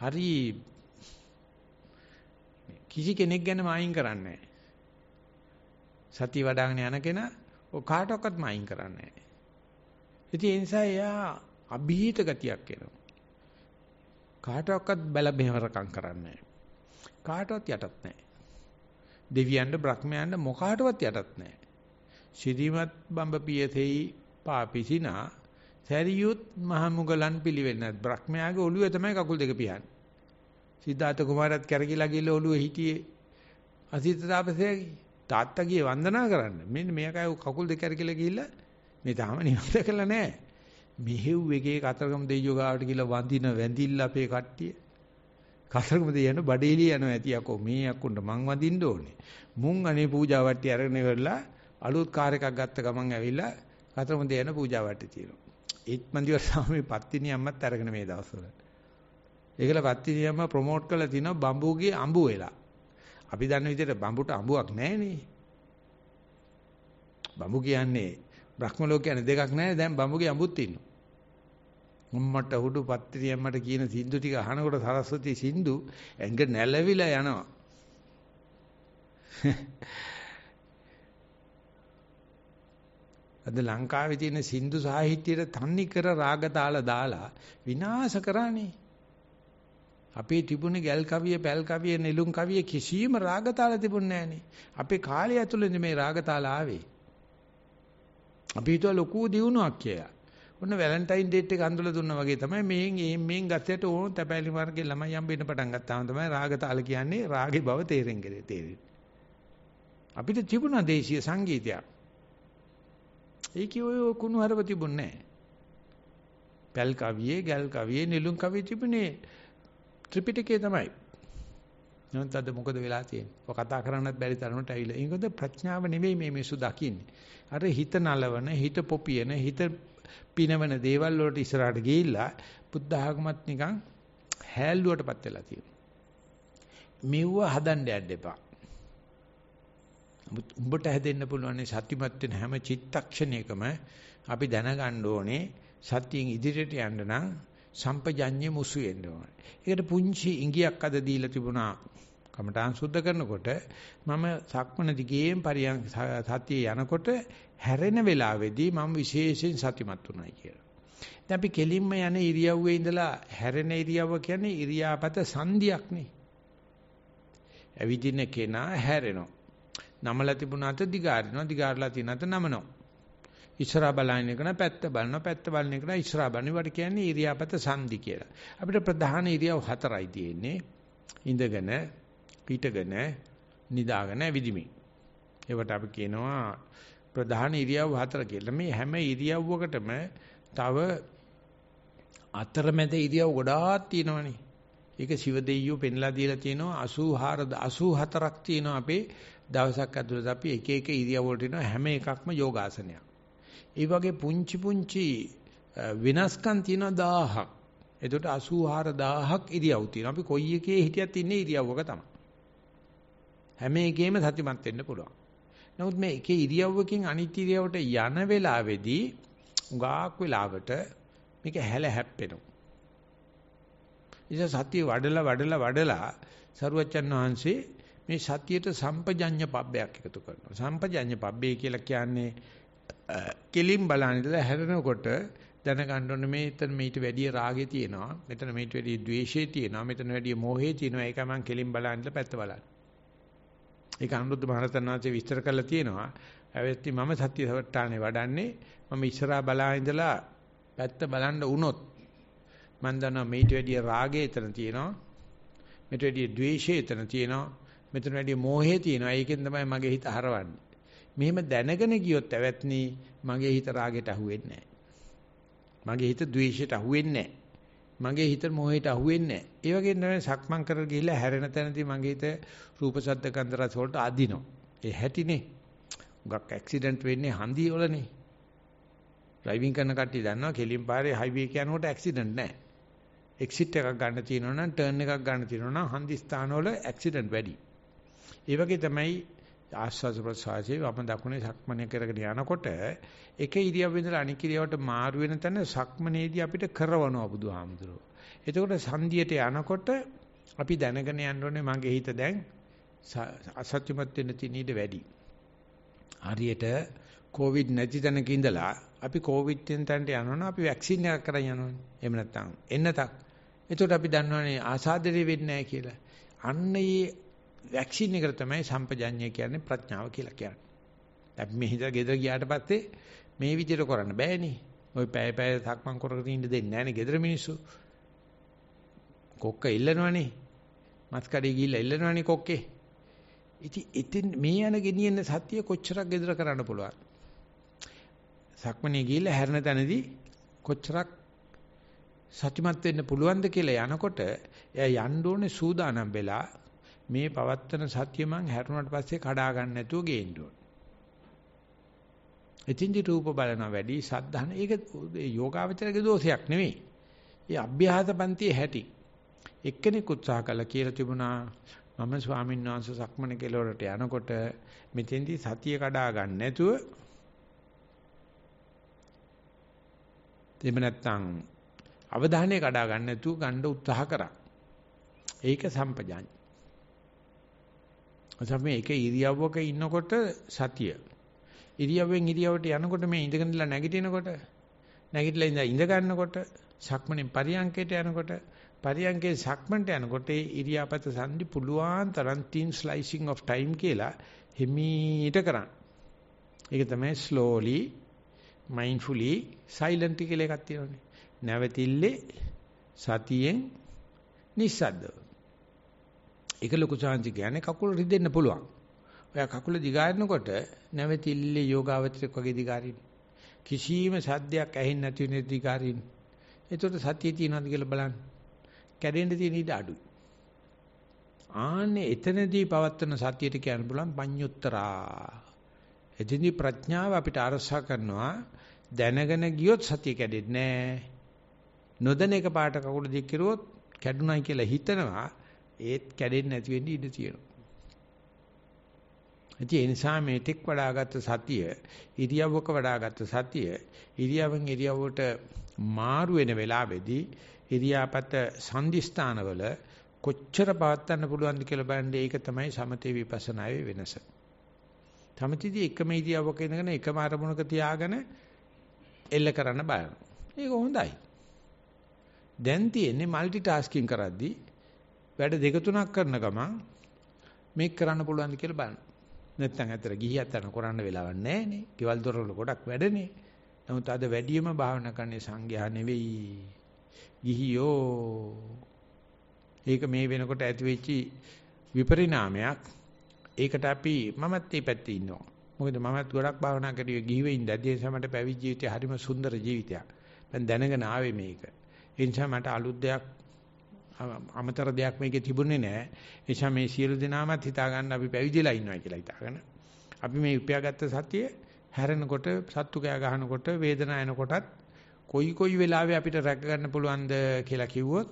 හරි කිසි කෙනෙක් ගැන මායින් කරන්නේ සති වඩාගෙන යන කෙනා ඔය කාටවත් මායින් කරන්නේ නැහැ. ඉතින් ඒ නිසා එයා અભීත ගතියක් එනවා. කාටවත් බැල බෙහෙවරකම් කරන්නේ කාටවත් යටත් නැහැ. දෙවියන්ට බ්‍රහ්මයන්ට මොකාටවත් යටත් නැහැ. ශිරීමත් බඹ පියතෙයි පාපිසිනා සැරියුත් මහමුගලන් පිළිවෙන්නත් බ්‍රහ්මයාගේ ඔළුවේ තමයි කකුල් දෙක පියන්නේ. සිද්ධාර්ථ කුමාරයත් කැරකිලා ගිහලා ඔළුවේ හිටියේ අසිත තාපසයාගේ තාත්තා ගියේ වන්දනා කරන්න. මෙන්න මෙයාගේ කකුල් දෙක කැරකිලා ගිහිල්ලා මේ තාම නිවන් දැකලා නැහැ. මෙහෙව් එකේ කතරගම දෙයියෝ ගාවට ගිහලා වඳින වැඳිල්ල අපේ කට්ටිය. කතරගම දෙයියන බඩේලිය යනවා ඇති යකෝ මේ යක්කුන්ට මං වඳින්න ඕනේ. මුන් අනේ පූජාවට්ටි අරගෙන ඉවරලා අලුත් කාර් එකක් ගත්ත ගමන් ඇවිල්ලා රතමුද යන පූජාවට තියෙනවා. ඒත්මන්දිව ස්වාමී පත්තිනි අම්මත් අරගෙන මේ දවස්වල. ඒකල පත්තිනි අම්මා ප්‍රොමෝට් කරලා තිනවා බම්බුගේ අඹු වෙලා. අපි දන්න විදිහට බම්බුට අඹුවක් නැහැනේ. බම්බු කියන්නේ බ්‍රහ්ම ලෝකයන් දෙකක් නැහැ. දැන් බම්බුගේ අඹුත් ඉන්නවා. උම්මට උඩු පත්තිනි අම්මට කියන සින්දු ටික අහනකොට සරස්වති සින්දු ඇඟ නැලවිලා යනවා. අද ලංකාවේ තියෙන සින්දු සාහිත්‍යයට තන්නේ කර රාග තාල දාලා විනාශ කරානේ. අපේ තිබුණේ ගැල් කවිය, පැල් කවිය, නෙළුම් කවිය කිසියම් රාග තාල තිබුණේ නැහනේ. අපේ කාලය ඇතුළේ මේ රාග තාල ආවේ. අපි හිතුවා ලොකු දියුණුවක් කියලා. ඔන්න වැලන්ටයින් ඩේට් එක අඳුල දුන්නා වගේ තමයි මෙහෙන් එහෙන් මෙහෙන් ගත්තට ඕන තැපැලි මාර්ගේ ළමයි හම්බ වෙන පටන් ගත්තාම තමයි රාගතාල කියන්නේ රාගේ බව තේරෙන් ගලේ තේරෙන්නේ. අපිට තිබුණා දේශීය සංගීතයක්. ඒකේ ඔය කුණු හරව තිබුණේ නැහැ. පැල් කවියේ, ගැල් කවියේ, නිලුම් කවියේ තිබුණේ ත්‍රිපිටකයේ තමයි. නැත්නම් අද මොකද වෙලා තියෙන්නේ? ඔය කතා කරන්නත් බැරි තරමට ඇවිල්ලා. ඒකද ප්‍රඥාව නෙමෙයි මේ මිසු දකින්නේ. අර හිත නලවන, හිත පොපියන, හිත පිනවන දේවල් වලට ඉස්සරහට ගිහිල්ලා බුද්ධ ආගමත් නිකන් හැල්ලුවටපත් වෙලා තියෙනවා. මෙව්ව හදන්න යන්න එපා. නමුත් උඹට හැදෙන්න පුළුවන් සතිමත් වෙන හැම චිත්තක්ෂණයකම අපි දැනගන්න ඕනේ සතියෙන් ඉදිරියට යන්න නම් සම්පජඤ්ඤේ මුසු වෙන්න ඕනේ. ඒකට පුංචි ඉඟියක් අද දීලා තිබුණා. කමඨාන් සුද්ධ කරනකොට මම සක්මන දිගේම පරියන් සතිය යනකොට හැරෙන වෙලාවේදී මම විශේෂයෙන් සතිමත් වුණා කියලා. දැන් අපි කෙලින්ම යන ඉරියව්වේ ඉඳලා හැරෙන ඉරියව්ව කියන්නේ ඉරියාපත සංදියක් නේ. ඇවිදින කෙනා හැරෙනවා. නමලා තිබුණාට දිගාරිනවා දිගාරලා තියෙනත නමනවා. ඉස්සරහා බලන එක න පැත්ත බලනවා පැත්ත බලන එක න ඉස්සරහා බලන වට කියන්නේ ඉරියාපත සංදි කියලා. අපිට ප්‍රධාන ඉරියව් හතරයි තියෙන්නේ. ඉඳගෙන, පිටගෙන, නිදාගෙන, විදිමින්. ඒවට අපි කියනවා ප්‍රධාන ඉරියව් හතර කියලා. මේ හැම ඉරියව්වකටම තව අතරමැද ඉරියව් ගොඩාක් තියෙනවනේ. ඒක සිව දෙයියෝ පෙන්ලා දීලා තියෙනවා 84 84ක් තියෙනවා අපේ දවසක් ඇතුළත අපි එක එක ඉරියව්වලට එන හැම එකක්ම යෝගාසනයක්. ඒ වගේ පුංචි පුංචි වෙනස්කම් තියෙනවා 1000ක්. එතකොට 84000ක් ඉරියව් තියෙනවා. අපි කොයි එකේ හිටියත් ඉන්නේ ඉරියව්වක තමයි. හැම එකෙම සතිමත් වෙන්න පුළුවන්. නමුත් මේ එකේ ඉරියව්වකින් අනිත් ඉරියව්වට යන වෙලාවේදී උගාක් වෙලාවට මේක හැල හැප්පෙනවා. ඉතින් සතිය වඩලා වඩලා වඩලා සරුවච්චන් වහන්සේ මේ සතියට සම්පජඤ්ඤ පබ්බයක් එකතු කරනවා. සම්පජඤ්ඤ පබ්බේ කියලා කියන්නේ කෙලින් බලන්නේ හැරෙනකොට දැනගන්න ඕනේ මේතන මීට වැඩිය රාගේ තියෙනවා. මෙතන මීට වැඩිය ද්වේෂේ තියෙනවා. මෙතන වැඩිය මොහේ තියෙනවා. ඒක මම කෙලින් බලන්නේ පැත්ත බලන්න. ඒක අනුරුද්ධ මහරතනාංශේ විස්තර කරලා තියෙනවා. ඇවිත් මම සත්‍ය සවට්ටානේ වඩන්නේ මම ඉස්සරහා බලා ඉඳලා පැත්ත බලන්න වුණොත් මම දන්නවා මේට වැඩිය රාගය එතන තියෙනවා. මේට වැඩිය ද්වේෂය එතන තියෙනවා. මෙතන වැඩි මෝහය තියෙනවා. ඒකෙන් තමයි මගේ හිත හරවන්නේ. මෙහෙම දැනගෙන ගියොත් ඇවැත්නි මගේ හිත රාගයට අහුවෙන්නේ මගේ හිත ද්වේෂයට අහුවෙන්නේ මගේ හිත මොහයට අහුවෙන්නේ නැහැ. ඒ වගේ තමයි සක්මන් කරලා ගිහිල්ලා හැරෙන තැනදී මගේ හිත රූප ශබ්ද ගන්ධ රස වලට අදිනවා. ඒ හැටිනේ. උගක් ඇක්සිඩන්ට් වෙන්නේ හන්දිය වලනේ. ඩ්‍රයිවිං කරන කට්ටිය දන්නවා කෙලින් පාරේ හයිවේ යනකොට ඇක්සිඩන්ට් නැහැ. එක්සිට් එකක් ගන්න තියෙනවා නම් ටර්න් එකක් ගන්න තියෙනවා නම් හන්දි ස්ථානවල ඇක්සිඩන්ට් වැඩි. ඒ වගේ තමයි ආස්වාද ප්‍රසආසයේ වම දකුණේ සක්මනේ කරගෙන යනකොට එක ඉරියව්වෙ ඉඳලා අනික් ඉරියව්වට මාරු වෙන තැන සක්මනේදී අපිට කරවනවා බුදුහාමුදුරුවෝ. එතකොට සංදියට යනකොට අපි දැනගෙන යන්න ඕනේ මගේ හිත දැන් අසත්‍යමත් වෙන්න තියෙන ඊට වැඩි. හරියට කොවිඩ් නැති තැනක ඉඳලා අපි කොවිඩ් තියෙන තැනට යනවනම් අපි වැක්සින් එකක් කරන් යනවනේ. එහෙම නැත්නම් එන්නතක්. එතකොට අපි දන්නවනේ ආසාදරේ වෙන්නේ නැහැ කියලා. අන්න ඒ වැක්සින් එකට තමයි සම්පජඤ්ඤය කියන්නේ ප්‍රඥාව කියලා කියන්නේ. අපි මේ හිතලා ගෙදර ගියාට පස්සේ මේ විදිහට කරන්න බෑනේ. ওই පැය පැය සක්මන් කරගෙන ඉන්න දෙන්නේ නැහනේ ගෙදර මිනිස්සු. කොක්ක ඉල්ලනවනේ. මස් කඩේ ගිහිල්ලා ඉල්ලනවනේ කොක්කේ. ඉතින් එතෙන් මේ යන ගෙනියන සතිය කොච්චරක් ගෙදර කරන්න පුළුවන්. සක්මනේ ගිහිල්ලා හැරෙන තැනදී කොච්චරක් සත්‍යමත් වෙන්න පුළුවන්ද කියලා යනකොට එයා යන්න ඕනේ සූදානම් වෙලා මේ පවත්තන සතිය මං හැරුණාට පස්සේ කඩා ගන්න නැතුව ගේන්න ඕන. එතින්දි රූප බලනවා වැඩි සද්ධාන ඒක ඒ යෝගාවචරගේ දෝෂයක් නෙවෙයි. ඒ අභ්‍යාස පන්තියේ හැටි. එක්කෙනෙක් උත්සාහ කළා කියලා තිබුණා මම ස්වාමීන් වහන්සේ සක්මන කෙළවරට යනකොට මෙතෙන්දි සතිය කඩා ගන්න නැතුව එහෙම නැත්නම් අවධානය කඩා ගන්න නැතුව ගන්න උත්සාහ කරා. ඒක සම්පජාඤ්ඤ. අපි මේ එක ඉරියව්වක ඉන්නකොට සතිය. ඉරියව්වෙන් ඉරියව්වට යනකොට මේ ඉඳගෙනලා නැගිටිනකොට නැගිටලා ඉඳ ඉඳ ගන්නකොට සක්මණෙන් පරියංකයට යනකොට පරියංකේ සක්මණට යනකොට ඒ ඉරියාපත සංදි පුළුවන් තරම් තින් ස්ලයිසිං ඔෆ් ටයිම් කියලා හිමීට කරන්න. ඒක තමයි slowly mindfully silently කියලා එකක් තියෙනවානේ. නැවතිල්ලේ සතියෙන් නිස්සද්දව. ඒක ලොකු සාංශ කියන්නේ කකුල රිදෙන්න පුළුවන්. ඔයා කකුල දිගාරිනකොට නැවතිල්ල යෝගාවචරයක් වගේ දිගාරින්න. කිසියම් සද්දයක් ඇහෙන්නේ නැති වෙන දිගාරින්න. එතකොට සතිය තියනවාද කියලා බලන්න. කැඩෙන්න තියෙන ඉඩ අඩුයි. ආන්නේ එතනදී පවත්වන සතියට කියන්න පුළුවන් පඤ්ඤුත්තරා. එදිනි ප්‍රඥාව අපිට අරසා කරනවා දැනගෙන ගියොත් සතිය කැඩෙන්නේ නැහැ. නොදැන එක පාට කකුල දික් කරුවොත් කැඩුනායි කියලා හිතනවා ඒත් කැඩෙන්නේ නැති වෙන්න ඉඩ තියෙනවා. ඒ නිසා මේ ටික් වඩාගත් සතිය, ඉරියව්වක වඩාගත් සතිය, ඉරියවෙන් ඉරියව්වට මාරු වෙන වෙලාවේදී ඉරියාපත සංදිස්ථානවල කොච්චර පවත්වන්න පුළුවන්ද කියලා බලන්නේ ඒක තමයි සමතේ විපස්සනාවේ වෙනස. සමතිදී එකම ඉරියව්වක ඉඳගෙන එකම අරමුණක තියාගෙන එල්ල කරන්න බලනවා. ඒක හොඳයි. දැන් තියෙන්නේ মালටි ටාස්කින් කරද්දී වැඩ දෙක තුනක් කරන ගමන් මේක කරන්න පුළුවන්ද කියලා බලන්න. නැත්නම් ඇත්තට ගිහියත් යන කරන්න වෙලාවක් නැහැ නේ. ගෙවල් දොරවල ගොඩක් වැඩනේ. නමුත් අද වැඩියම භාවනා කරන්නේ සංඝයා නෙවෙයි. ගිහියෝ. ඒක මේ වෙනකොට ඇති වෙච්චි විපරිණාමයක්. ඒකට අපි මමත් මේ පැත්තේ ඉන්නවා. මොකද මමත් ගොඩක් භාවනා කරුවේ ගිහිවෙ ඉඳදී සමට පැවිදි ජීවිතය හරිම සුන්දර ජීවිතයක්. මම දැනගෙන ආවේ මේක. ඒ නිසා මට අලුත් දෙයක් අමතර දෙයක් මේකේ තිබුණේ නැහැ. නිසා මේ සියලු දෙනාමත් හිතා ගන්න අපි පැවිදිලා ඉන්නවා කියලා හිතාගෙන. අපි මේ උපයාගත්ත සතිය හැරෙනකොට සත්තු කෑ ගහනකොට වේදනාව එනකොටත් කොයි කොයි වෙලාවෙ අපිට රැක ගන්න පුළුවන්ද කියලා කිව්වොත්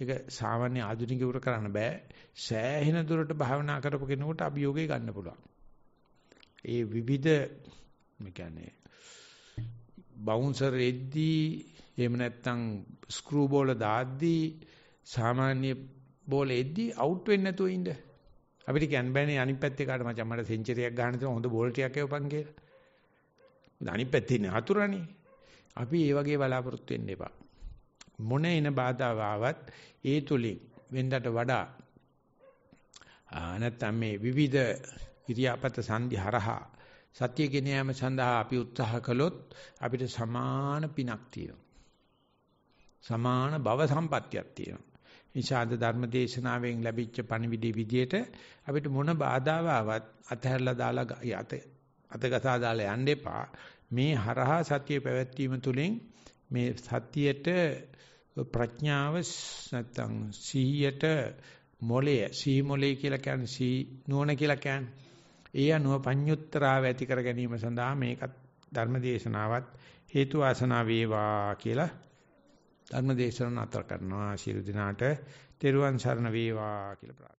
ඒක සාමාන්‍ය ආධුනිකයෙකුට කරන්න බෑ. සෑහෙන දුරට භාවනා කරපු කෙනෙකුට අභියෝගය ගන්න පුළුවන්. ඒ විවිධ මේ කියන්නේ බවුන්සර් එද්දී එහෙම නැත්නම් ස්ක්‍රූ බෝල දාද්දී සාමාන්‍ය බෝලේ එද්දි අවුට් වෙන්නේ නැතුව ඉන්න. අපිට කියන්න බෑනේ අනිත් පැත්තේ කාට මචං මට සෙන්චරියක් ගන්න තියෙන හොඳ බෝල් ටිකක් එවපන් කියලා. මොකද අනිත් පැත්තේ ඉන්නේ හතුරනේ. අපි ඒ වගේ බලාපොරොත්තු වෙන්න එපා. මොන එන බාධා ආවත් ඒ තුලින් වෙන්දට වඩා නැත්නම් මේ විවිධ ඉරියාපත සංදි හරහා සත්‍ය ගෙන යාම සඳහා අපි උත්සාහ කළොත් අපිට සමාන පිනක් තියෙනවා. සමාන භව සම්පත්තියක් තියෙනවා. නිසාද ධර්ම දේශනාවෙන් ලැබිච්ච පණිවිඩයේ විදියට අපිට මොන බාධාව ආවත් අතහැරලා දාලා යත අතගසා දාලා යන්න එපා. මේ හරහා සතිය පැවැත්වීම තුළින් මේ සතියට ප්‍රඥාව නැත්තම් සිහියට මොලය සිහි මොලේ කියලා කියන්නේ සිහි නුවණ කියලා කියන්නේ. ඒ අනුව පඤ්ඤුත්තරාව ඇති කර ගැනීම සඳහා මේකත් ධර්ම දේශනාවත් හේතු වාසනා වේවා කියලා ධර්මදේශන නතර කරනවා ශිරු දිනාට තෙරුවන් සරණ වේවා කියලා